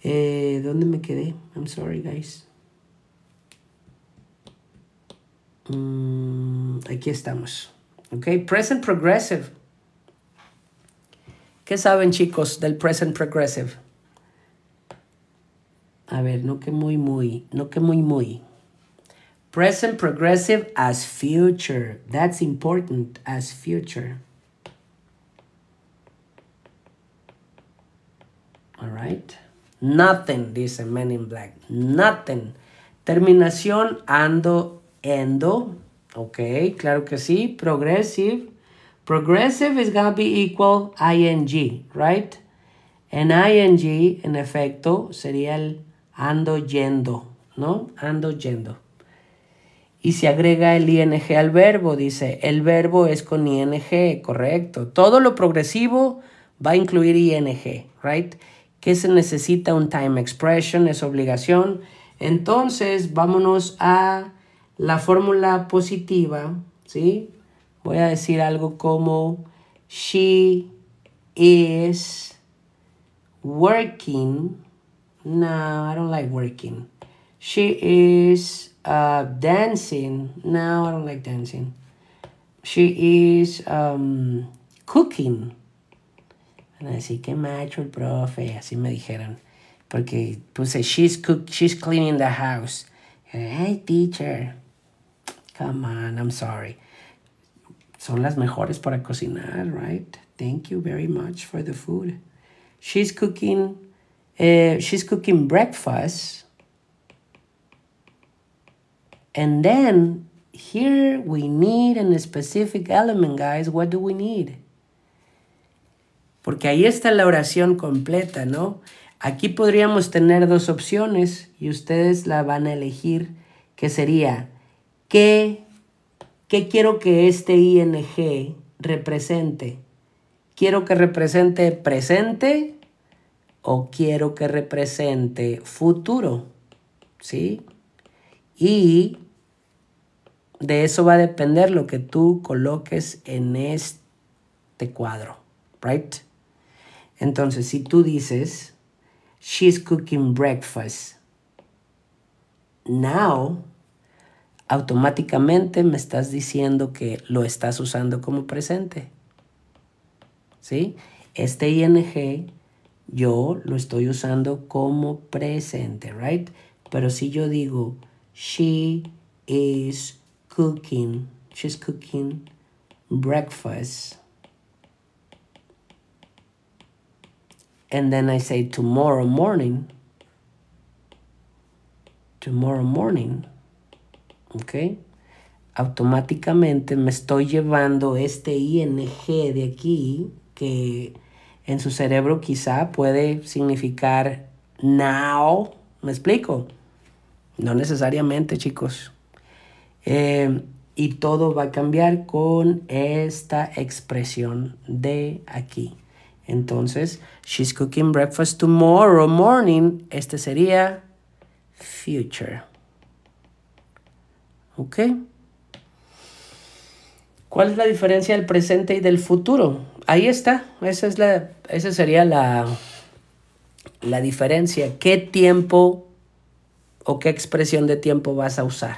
eh, ¿dónde me quedé? I'm sorry guys. Mm, aquí estamos. Ok, present progressive. ¿Qué saben chicos del present progressive? A ver, no que muy, muy, no que muy, muy. Present progressive as future. That's important as future. All right. Nothing, dice Men in Black. Nothing. Terminación ando, endo. Ok, claro que sí. Progressive. Progressive is going to be equal ing, right? And ing, en efecto, sería el ando yendo, ¿no? Ando yendo. y se agrega el ing al verbo, dice, el verbo es con ing, correcto. Todo lo progresivo va a incluir ing, right? Que se necesita un time expression, es obligación. Entonces, vámonos a la fórmula positiva, ¿sí? Voy a decir algo como she is working. No, I don't like working. She is uh, dancing. No, I don't like dancing. She is um, cooking. Así que macho el profe, así me dijeron. Porque puse, she's, cook, she's cleaning the house. Hey, teacher. Come on, I'm sorry. Son las mejores para cocinar, right? Thank you very much for the food. She's cooking, uh, she's cooking breakfast. And then here we need a specific element, guys. What do we need? Porque ahí está la oración completa, ¿no? Aquí podríamos tener dos opciones y ustedes la van a elegir, que sería, ¿qué, qué quiero que este ING represente? ¿Quiero que represente presente o quiero que represente futuro? ¿Sí? Y de eso va a depender lo que tú coloques en este cuadro, right? Entonces, si tú dices, she's cooking breakfast, now, automáticamente me estás diciendo que lo estás usando como presente. ¿Sí? Este ing yo lo estoy usando como presente, right? Pero si yo digo, she is cooking. She's cooking breakfast. And then I say tomorrow morning. Tomorrow morning. Okay. Automáticamente me estoy llevando este ing de aquí que en su cerebro quizá puede significar now. ¿Me explico? No necesariamente, chicos. Em, y todo va a cambiar con esta expresión de aquí. Entonces, she's cooking breakfast tomorrow morning. Este sería future. ¿Ok? ¿Cuál es la diferencia del presente y del futuro? Ahí está. Esa, es la, esa sería la, la diferencia. ¿Qué tiempo o qué expresión de tiempo vas a usar?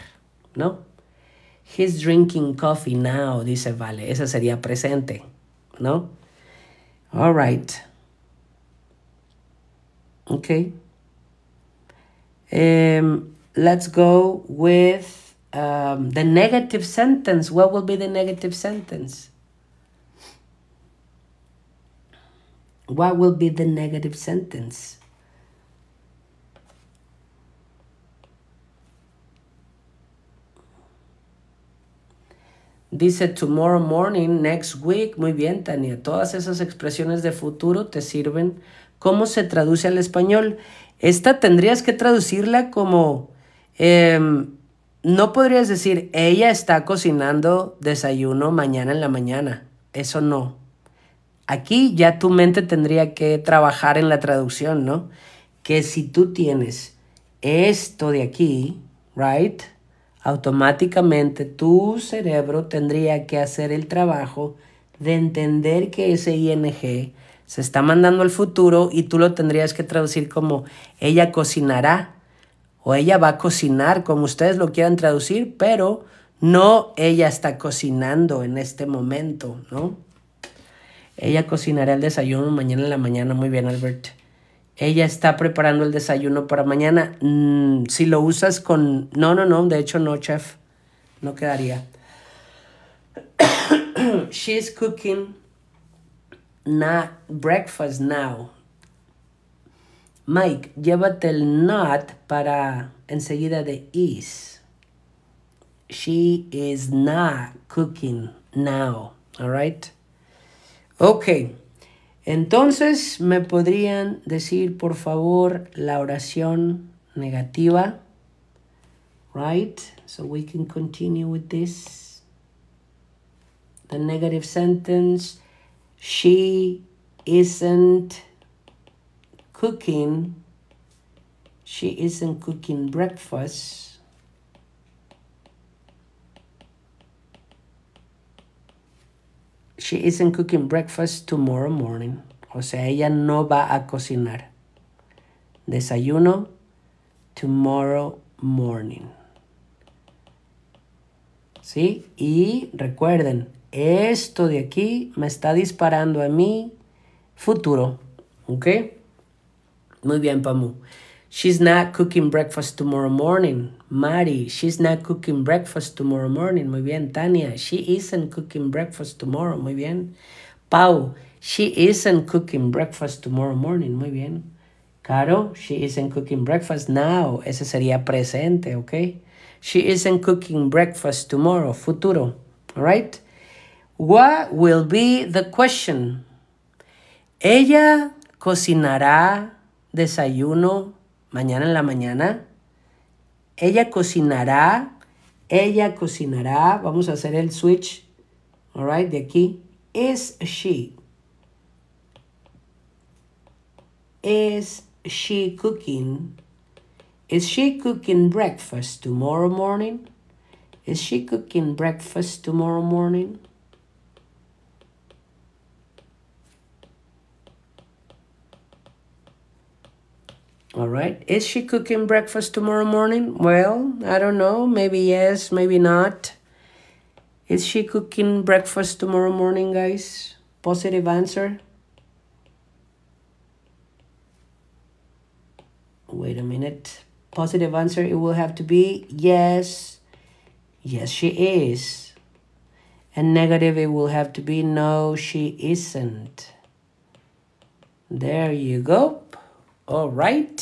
¿No? He's drinking coffee now, dice Vale. Esa sería presente, ¿no? All right. Okay. Um, let's go with um, the negative sentence. What will be the negative sentence? What will be the negative sentence? Dice tomorrow morning, next week. Muy bien, Tania. Todas esas expresiones de futuro te sirven. ¿Cómo se traduce al español? Esta tendrías que traducirla como... Em, no podrías decir, ella está cocinando desayuno mañana en la mañana. Eso no. Aquí ya tu mente tendría que trabajar en la traducción, ¿no? Que si tú tienes esto de aquí, ¿right? automáticamente tu cerebro tendría que hacer el trabajo de entender que ese ING se está mandando al futuro y tú lo tendrías que traducir como ella cocinará o ella va a cocinar, como ustedes lo quieran traducir, pero no ella está cocinando en este momento, ¿no? Ella cocinará el desayuno mañana en la mañana. Muy bien, Albert ella está preparando el desayuno para mañana. Mm, si lo usas con... No, no, no, de hecho no, chef. No quedaría. She's cooking not breakfast now. Mike, llévate el not para enseguida de is. She is not cooking now. All right. Okay. Entonces, ¿me podrían decir, por favor, la oración negativa? Right? So we can continue with this. The negative sentence, she isn't cooking, she isn't cooking breakfast. She isn't cooking breakfast tomorrow morning. O sea, ella no va a cocinar. Desayuno tomorrow morning. ¿Sí? Y recuerden, esto de aquí me está disparando a mi futuro. ¿Ok? Muy bien, Pamu. She's not cooking breakfast tomorrow morning. Mari, she's not cooking breakfast tomorrow morning. Muy bien. Tania, she isn't cooking breakfast tomorrow. Muy bien. Pau, she isn't cooking breakfast tomorrow morning. Muy bien. Caro, she isn't cooking breakfast now. Ese sería presente, ¿ok? She isn't cooking breakfast tomorrow. Futuro. All right? What will be the question? Ella cocinará desayuno mañana en la mañana. Ella cocinará, ella cocinará. Vamos a hacer el switch, all right, de aquí. Is she? Is she cooking? Is she cooking breakfast tomorrow morning? Is she cooking breakfast tomorrow morning? All right. Is she cooking breakfast tomorrow morning? Well, I don't know. Maybe yes, maybe not. Is she cooking breakfast tomorrow morning, guys? Positive answer. Wait a minute. Positive answer, it will have to be yes. Yes, she is. And negative, it will have to be no, she isn't. There you go. right.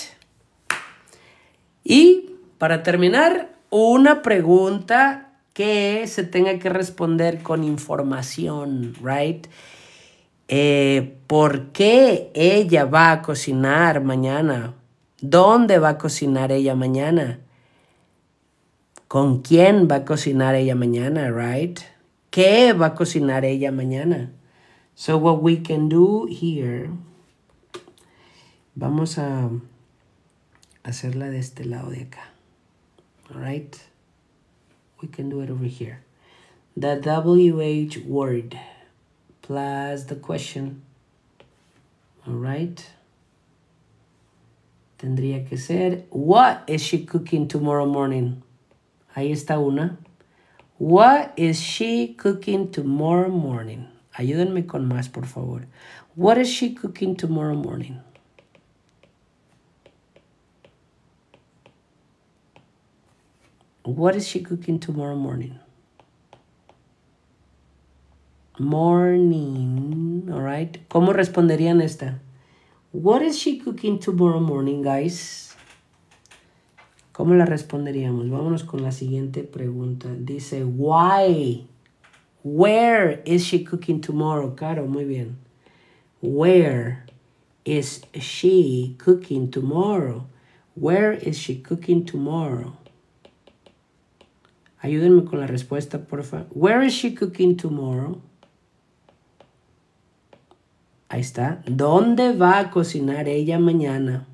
Y para terminar, una pregunta que se tenga que responder con información, right? Eh, ¿Por qué ella va a cocinar mañana? ¿Dónde va a cocinar ella mañana? ¿Con quién va a cocinar ella mañana, right? ¿Qué va a cocinar ella mañana? So what we can do here Vamos a hacerla de este lado de acá. right. We can do it over here. The WH word plus the question. right. Tendría que ser, what is she cooking tomorrow morning? Ahí está una. What is she cooking tomorrow morning? Ayúdenme con más, por favor. What is she cooking tomorrow morning? What is she cooking tomorrow morning? Morning, right. ¿Cómo responderían esta? What is she cooking tomorrow morning, guys? ¿Cómo la responderíamos? Vámonos con la siguiente pregunta. Dice, why? Where is she cooking tomorrow? Caro, muy bien. Where is she cooking tomorrow? Where is she cooking tomorrow? Ayúdenme con la respuesta, por favor. Where is she cooking tomorrow? Ahí está. ¿Dónde va a cocinar ella mañana?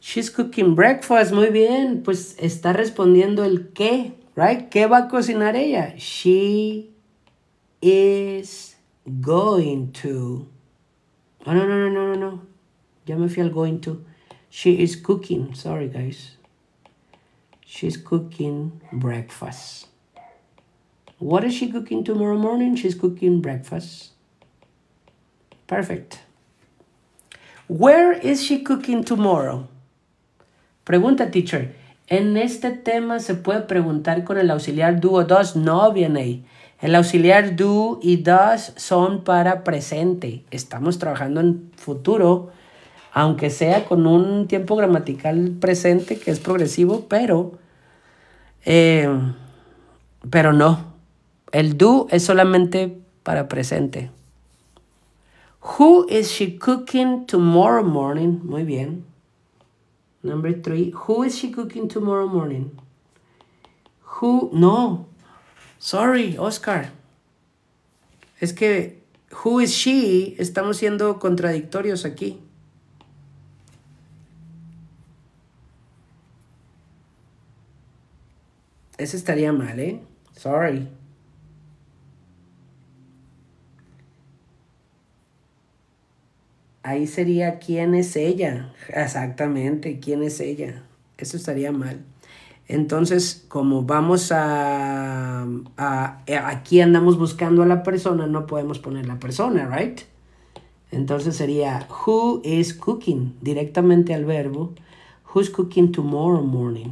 She's cooking breakfast. Muy bien. Pues está respondiendo el qué, right? ¿Qué va a cocinar ella? She is going to. Oh, no, no, no, no, no. Ya me fui al going to. She is cooking. Sorry, guys. She's cooking breakfast. What is she cooking tomorrow morning? She's cooking breakfast. Perfect. Where is she cooking tomorrow? Pregunta, teacher. En este tema se puede preguntar con el auxiliar do o does. No viene ahí. El auxiliar do y does son para presente. Estamos trabajando en futuro aunque sea con un tiempo gramatical presente que es progresivo, pero, eh, pero no. El do es solamente para presente. Who is she cooking tomorrow morning? Muy bien. Number three. Who is she cooking tomorrow morning? Who? No. Sorry, Oscar. Es que who is she? Estamos siendo contradictorios aquí. Eso estaría mal, ¿eh? Sorry. Ahí sería quién es ella. Exactamente, quién es ella. Eso estaría mal. Entonces, como vamos a, a, Aquí andamos buscando a la persona, no podemos poner la persona, ¿right? Entonces sería who is cooking directamente al verbo. Who's cooking tomorrow morning?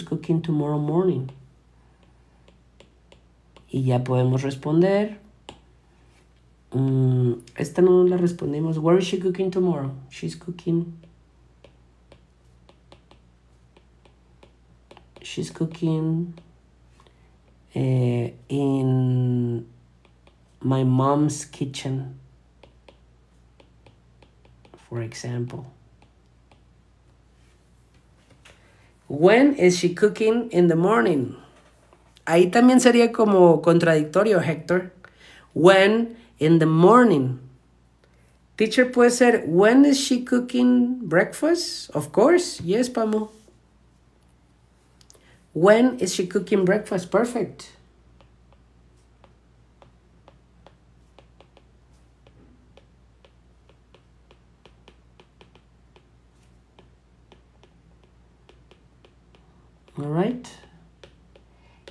cooking tomorrow morning? Y ya podemos responder. Mm, esta no la respondemos. Where is she cooking tomorrow? She's cooking. She's cooking eh, in my mom's kitchen, for example. When is she cooking in the morning? Ahí también sería como contradictorio, Héctor. When in the morning. Teacher puede ser, when is she cooking breakfast? Of course, yes, Pamo. When is she cooking breakfast? Perfect. Alright.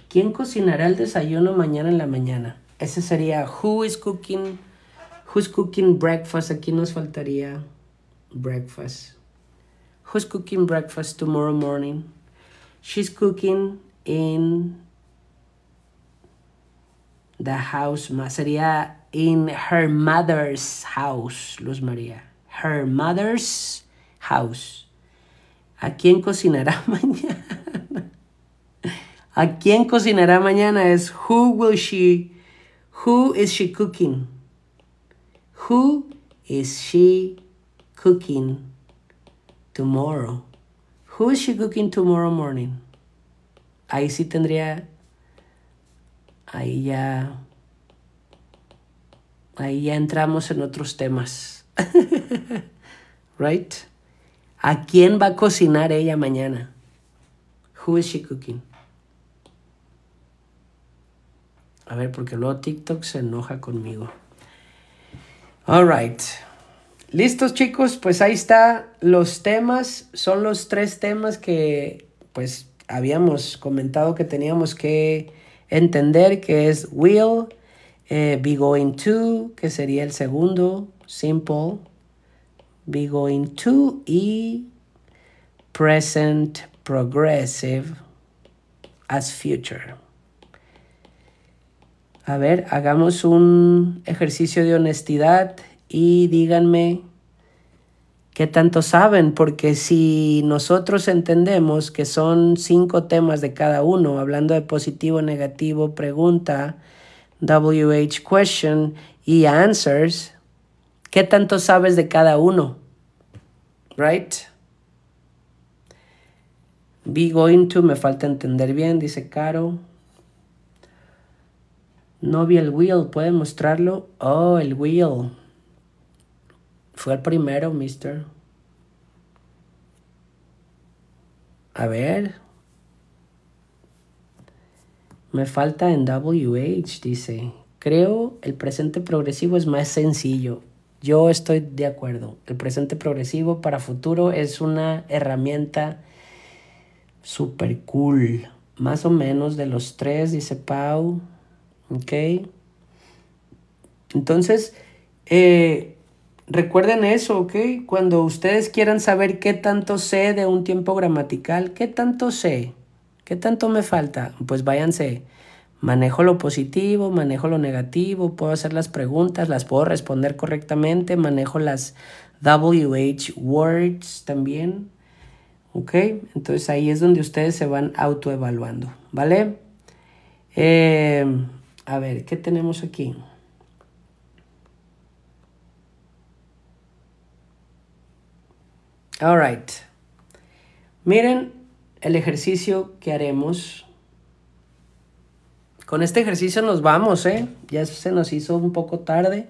¿Quién cocinará el desayuno mañana en la mañana? Ese sería who is cooking, who's cooking breakfast. Aquí nos faltaría breakfast. Who's cooking breakfast tomorrow morning? She's cooking in the house. Sería in her mother's house, Luz María. Her mother's house. ¿A quién cocinará mañana? ¿A quién cocinará mañana? Es who will she, who is she cooking? Who is she cooking tomorrow? Who is she cooking tomorrow morning? Ahí sí tendría, ahí ya, ahí ya entramos en otros temas. right? ¿A quién va a cocinar ella mañana? Who is she cooking? A ver, porque luego TikTok se enoja conmigo. All right. Listos chicos, pues ahí está los temas, son los tres temas que pues habíamos comentado que teníamos que entender, que es will, eh, be going to, que sería el segundo, simple, be going to y present progressive as future. A ver, hagamos un ejercicio de honestidad y díganme qué tanto saben, porque si nosotros entendemos que son cinco temas de cada uno, hablando de positivo, negativo, pregunta, WH question y answers, ¿qué tanto sabes de cada uno? Right? Be going to, me falta entender bien, dice Caro. No vi el wheel, ¿Puede mostrarlo? Oh, el wheel. Fue el primero, mister. A ver. Me falta en WH, dice. Creo el presente progresivo es más sencillo. Yo estoy de acuerdo. El presente progresivo para futuro es una herramienta super cool. Más o menos de los tres, dice Pau. ¿Ok? Entonces, eh, recuerden eso, ¿ok? Cuando ustedes quieran saber qué tanto sé de un tiempo gramatical, ¿qué tanto sé? ¿Qué tanto me falta? Pues váyanse. Manejo lo positivo, manejo lo negativo, puedo hacer las preguntas, las puedo responder correctamente, manejo las WH words también. ¿Ok? Entonces ahí es donde ustedes se van autoevaluando, ¿vale? Eh, a ver, ¿qué tenemos aquí? All right. Miren el ejercicio que haremos. Con este ejercicio nos vamos, ¿eh? Ya se nos hizo un poco tarde.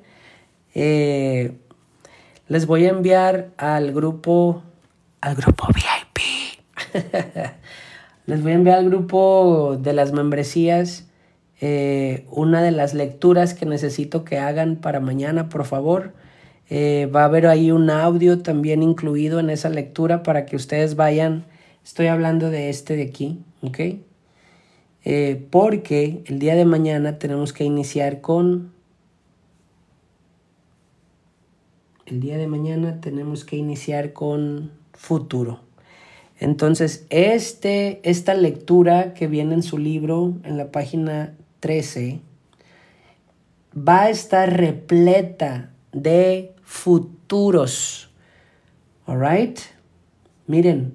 Eh, les voy a enviar al grupo, al grupo VIP. les voy a enviar al grupo de las membresías eh, una de las lecturas que necesito que hagan para mañana, por favor. Eh, va a haber ahí un audio también incluido en esa lectura para que ustedes vayan. Estoy hablando de este de aquí, ¿ok? Eh, porque el día de mañana tenemos que iniciar con... El día de mañana tenemos que iniciar con futuro. Entonces, este, esta lectura que viene en su libro, en la página 13 va a estar repleta de futuros. All right? Miren,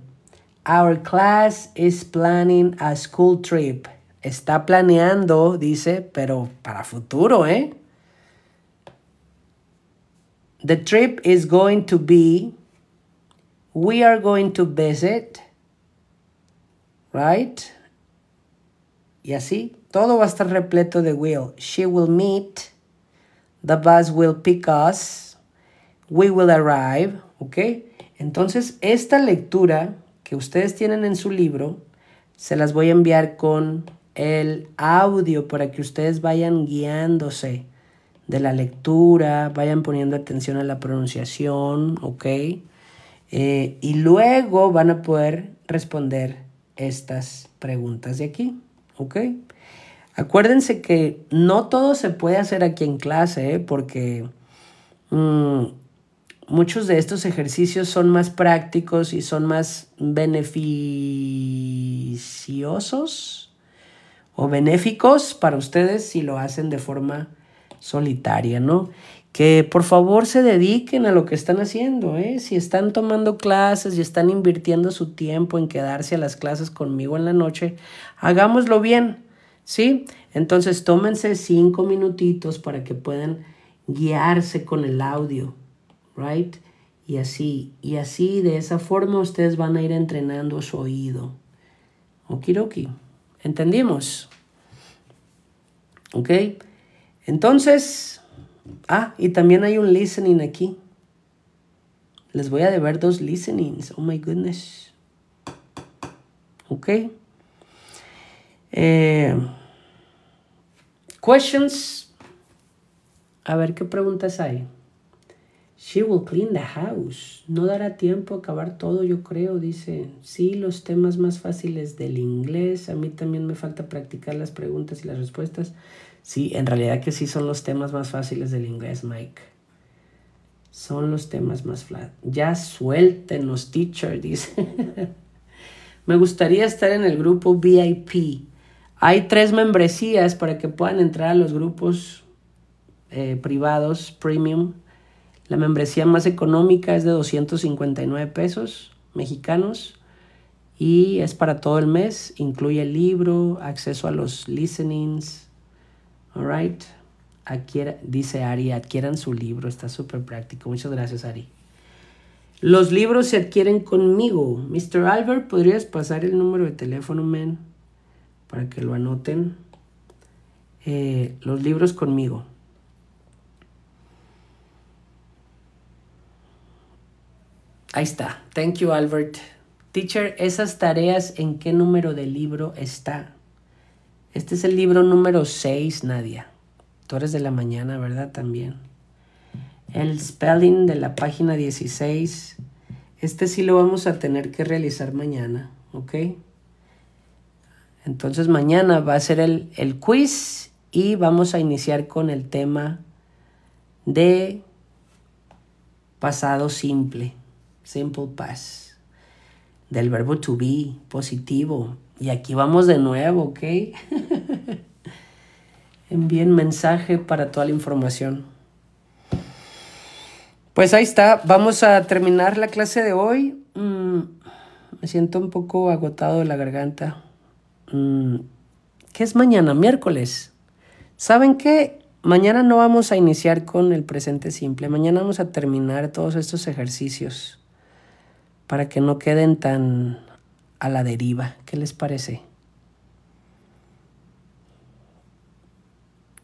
our class is planning a school trip. Está planeando, dice, pero para futuro, ¿eh? The trip is going to be, we are going to visit, right? Y así, todo va a estar repleto de will. She will meet, the bus will pick us, we will arrive, ¿ok? Entonces, esta lectura que ustedes tienen en su libro, se las voy a enviar con el audio para que ustedes vayan guiándose de la lectura, vayan poniendo atención a la pronunciación, ¿ok? Eh, y luego van a poder responder estas preguntas de aquí, ¿ok? Acuérdense que no todo se puede hacer aquí en clase, ¿eh? porque mm, muchos de estos ejercicios son más prácticos y son más beneficiosos o benéficos para ustedes si lo hacen de forma solitaria, ¿no? Que por favor se dediquen a lo que están haciendo, ¿eh? Si están tomando clases y están invirtiendo su tiempo en quedarse a las clases conmigo en la noche, hagámoslo bien ¿sí? Entonces tómense cinco minutitos para que puedan guiarse con el audio, ¿right? Y así, y así de esa forma ustedes van a ir entrenando su oído. Okiroki, ¿entendimos? ¿Ok? Entonces, ah, y también hay un listening aquí. Les voy a deber dos listenings. Oh my goodness. ¿Ok? Eh, questions. A ver qué preguntas hay. She will clean the house. No dará tiempo a acabar todo, yo creo, dice. Sí, los temas más fáciles del inglés. A mí también me falta practicar las preguntas y las respuestas. Sí, en realidad que sí son los temas más fáciles del inglés, Mike. Son los temas más flat. Ya los teacher, dice. me gustaría estar en el grupo VIP. Hay tres membresías para que puedan entrar a los grupos eh, privados premium. La membresía más económica es de 259 pesos mexicanos y es para todo el mes. Incluye el libro, acceso a los listenings. All right. dice Ari, adquieran su libro, está súper práctico. Muchas gracias, Ari. Los libros se adquieren conmigo. Mr. Albert, ¿podrías pasar el número de teléfono, man? para que lo anoten. Eh, los libros conmigo. Ahí está. Thank you, Albert. Teacher, esas tareas, ¿en qué número de libro está? Este es el libro número 6, Nadia. Tú eres de la mañana, ¿verdad? También. El spelling de la página 16. Este sí lo vamos a tener que realizar mañana, ¿ok? Entonces mañana va a ser el, quiz y vamos a iniciar con el tema de pasado simple, simple past, del verbo to be, positivo. Y aquí vamos de nuevo, ¿ok? Envíen mensaje para toda la información. Pues ahí está, vamos a terminar la clase de hoy. Mm, me siento un poco agotado de la garganta. Mm, ¿Qué es mañana? Miércoles. ¿Saben qué? Mañana no vamos a iniciar con el presente simple. Mañana vamos a terminar todos estos ejercicios para que no queden tan a la deriva. ¿Qué les parece?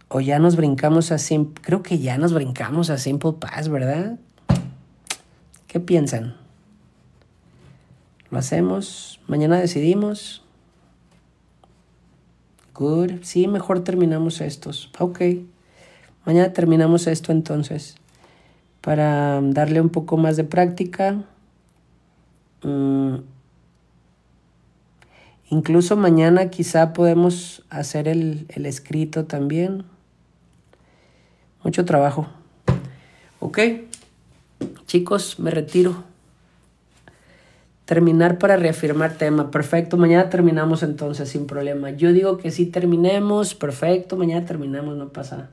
O ya nos brincamos a Simple... Creo que ya nos brincamos a Simple paz ¿verdad? ¿Qué piensan? ¿Lo hacemos? ¿Mañana decidimos? Good. Sí, mejor terminamos estos. Ok. Mañana terminamos esto entonces. Para mm, darle un poco más de práctica. Mm. Incluso mañana quizá podemos hacer el, el escrito también. Mucho trabajo. Ok. Chicos, me retiro terminar para reafirmar tema. Perfecto, mañana terminamos entonces sin problema. Yo digo que si terminemos, perfecto, mañana terminamos, no pasa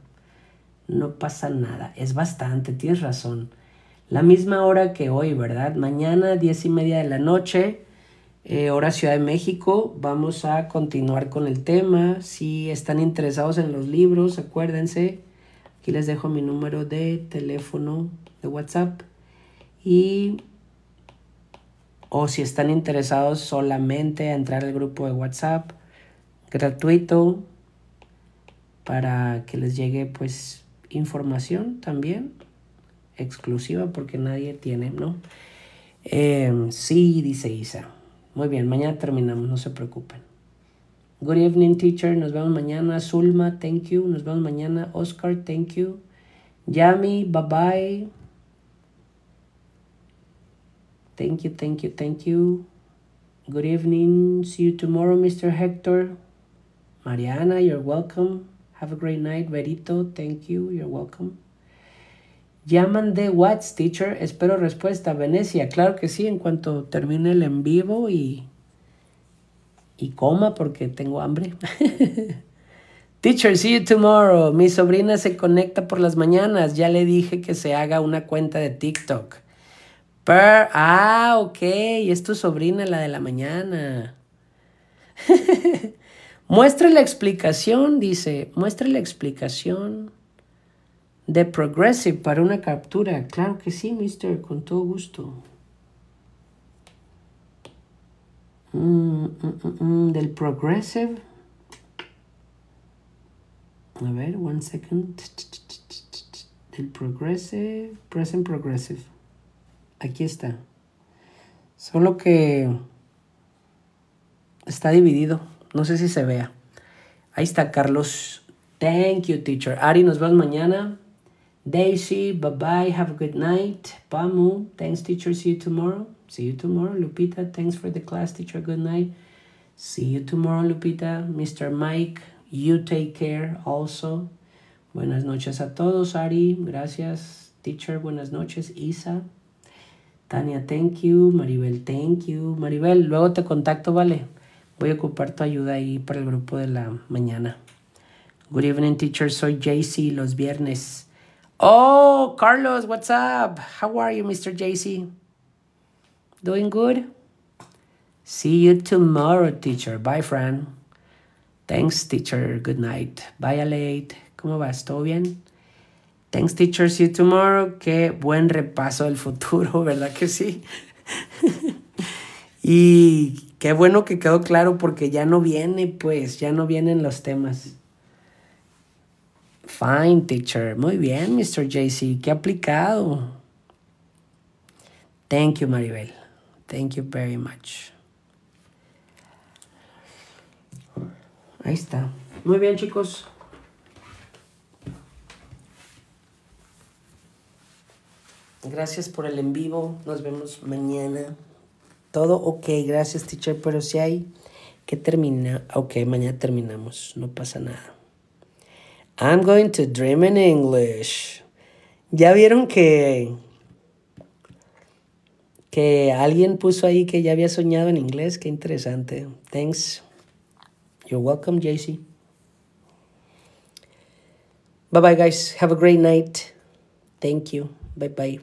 no pasa nada. Es bastante, tienes razón. La misma hora que hoy, ¿verdad? Mañana, diez y media de la noche, eh, hora Ciudad de México. Vamos a continuar con el tema. Si están interesados en los libros, acuérdense. Aquí les dejo mi número de teléfono de WhatsApp. Y o si están interesados solamente a entrar al grupo de WhatsApp gratuito para que les llegue pues información también exclusiva porque nadie tiene, ¿no? Em, sí, dice Isa. Muy bien, mañana terminamos, no se preocupen. Good evening, teacher. Nos vemos mañana. Zulma, thank you. Nos vemos mañana. Oscar, thank you. Yami, bye bye. Thank you, thank you, thank you. Good evening. See you tomorrow, Mr. Hector. Mariana, you're welcome. Have a great night. Verito, thank you. You're welcome. ¿Llaman de Whats, teacher. Espero respuesta. Venecia, claro que sí, en cuanto termine el en vivo y, y coma porque tengo hambre. teacher, see you tomorrow. Mi sobrina se conecta por las mañanas. Ya le dije que se haga una cuenta de TikTok ah, ok, es tu sobrina la de la mañana. muestra la explicación, dice, muestra la explicación de Progressive para una captura. Claro que sí, mister, con todo gusto. Mm, mm, mm, del Progressive. A ver, one second. Del Progressive, Present Progressive aquí está. Solo que está dividido. No sé si se vea. Ahí está, Carlos. Thank you, teacher. Ari, nos vemos mañana. Daisy, bye bye. Have a good night. Pamu, thanks, teacher. See you tomorrow. See you tomorrow. Lupita, thanks for the class, teacher. Good night. See you tomorrow, Lupita. Mr. Mike, you take care also. Buenas noches a todos, Ari. Gracias, teacher. Buenas noches, Isa. Tania, thank you. Maribel, thank you. Maribel, luego te contacto, ¿vale? Voy a ocupar tu ayuda ahí para el grupo de la mañana. Good evening, teacher. Soy JC los viernes. Oh, Carlos, what's up? How are you, Mr. JC? Doing good? See you tomorrow, teacher. Bye, Fran. Thanks, teacher. Good night. Bye, Alate. ¿Cómo vas? ¿Todo bien? Thanks Teacher, see you tomorrow. Qué buen repaso del futuro, ¿verdad que sí? y qué bueno que quedó claro porque ya no viene, pues, ya no vienen los temas. Fine, teacher. Muy bien, Mr. JC. Qué aplicado. Thank you, Maribel. Thank you very much. Ahí está. Muy bien, chicos. Gracias por el en vivo. Nos vemos mañana. Todo ok, gracias teacher, pero si hay que terminar. ok, mañana terminamos, no pasa nada. I'm going to dream in English. Ya vieron que que alguien puso ahí que ya había soñado en inglés, qué interesante. Thanks. You're welcome, JC. Bye bye guys. Have a great night. Thank you. Bye bye.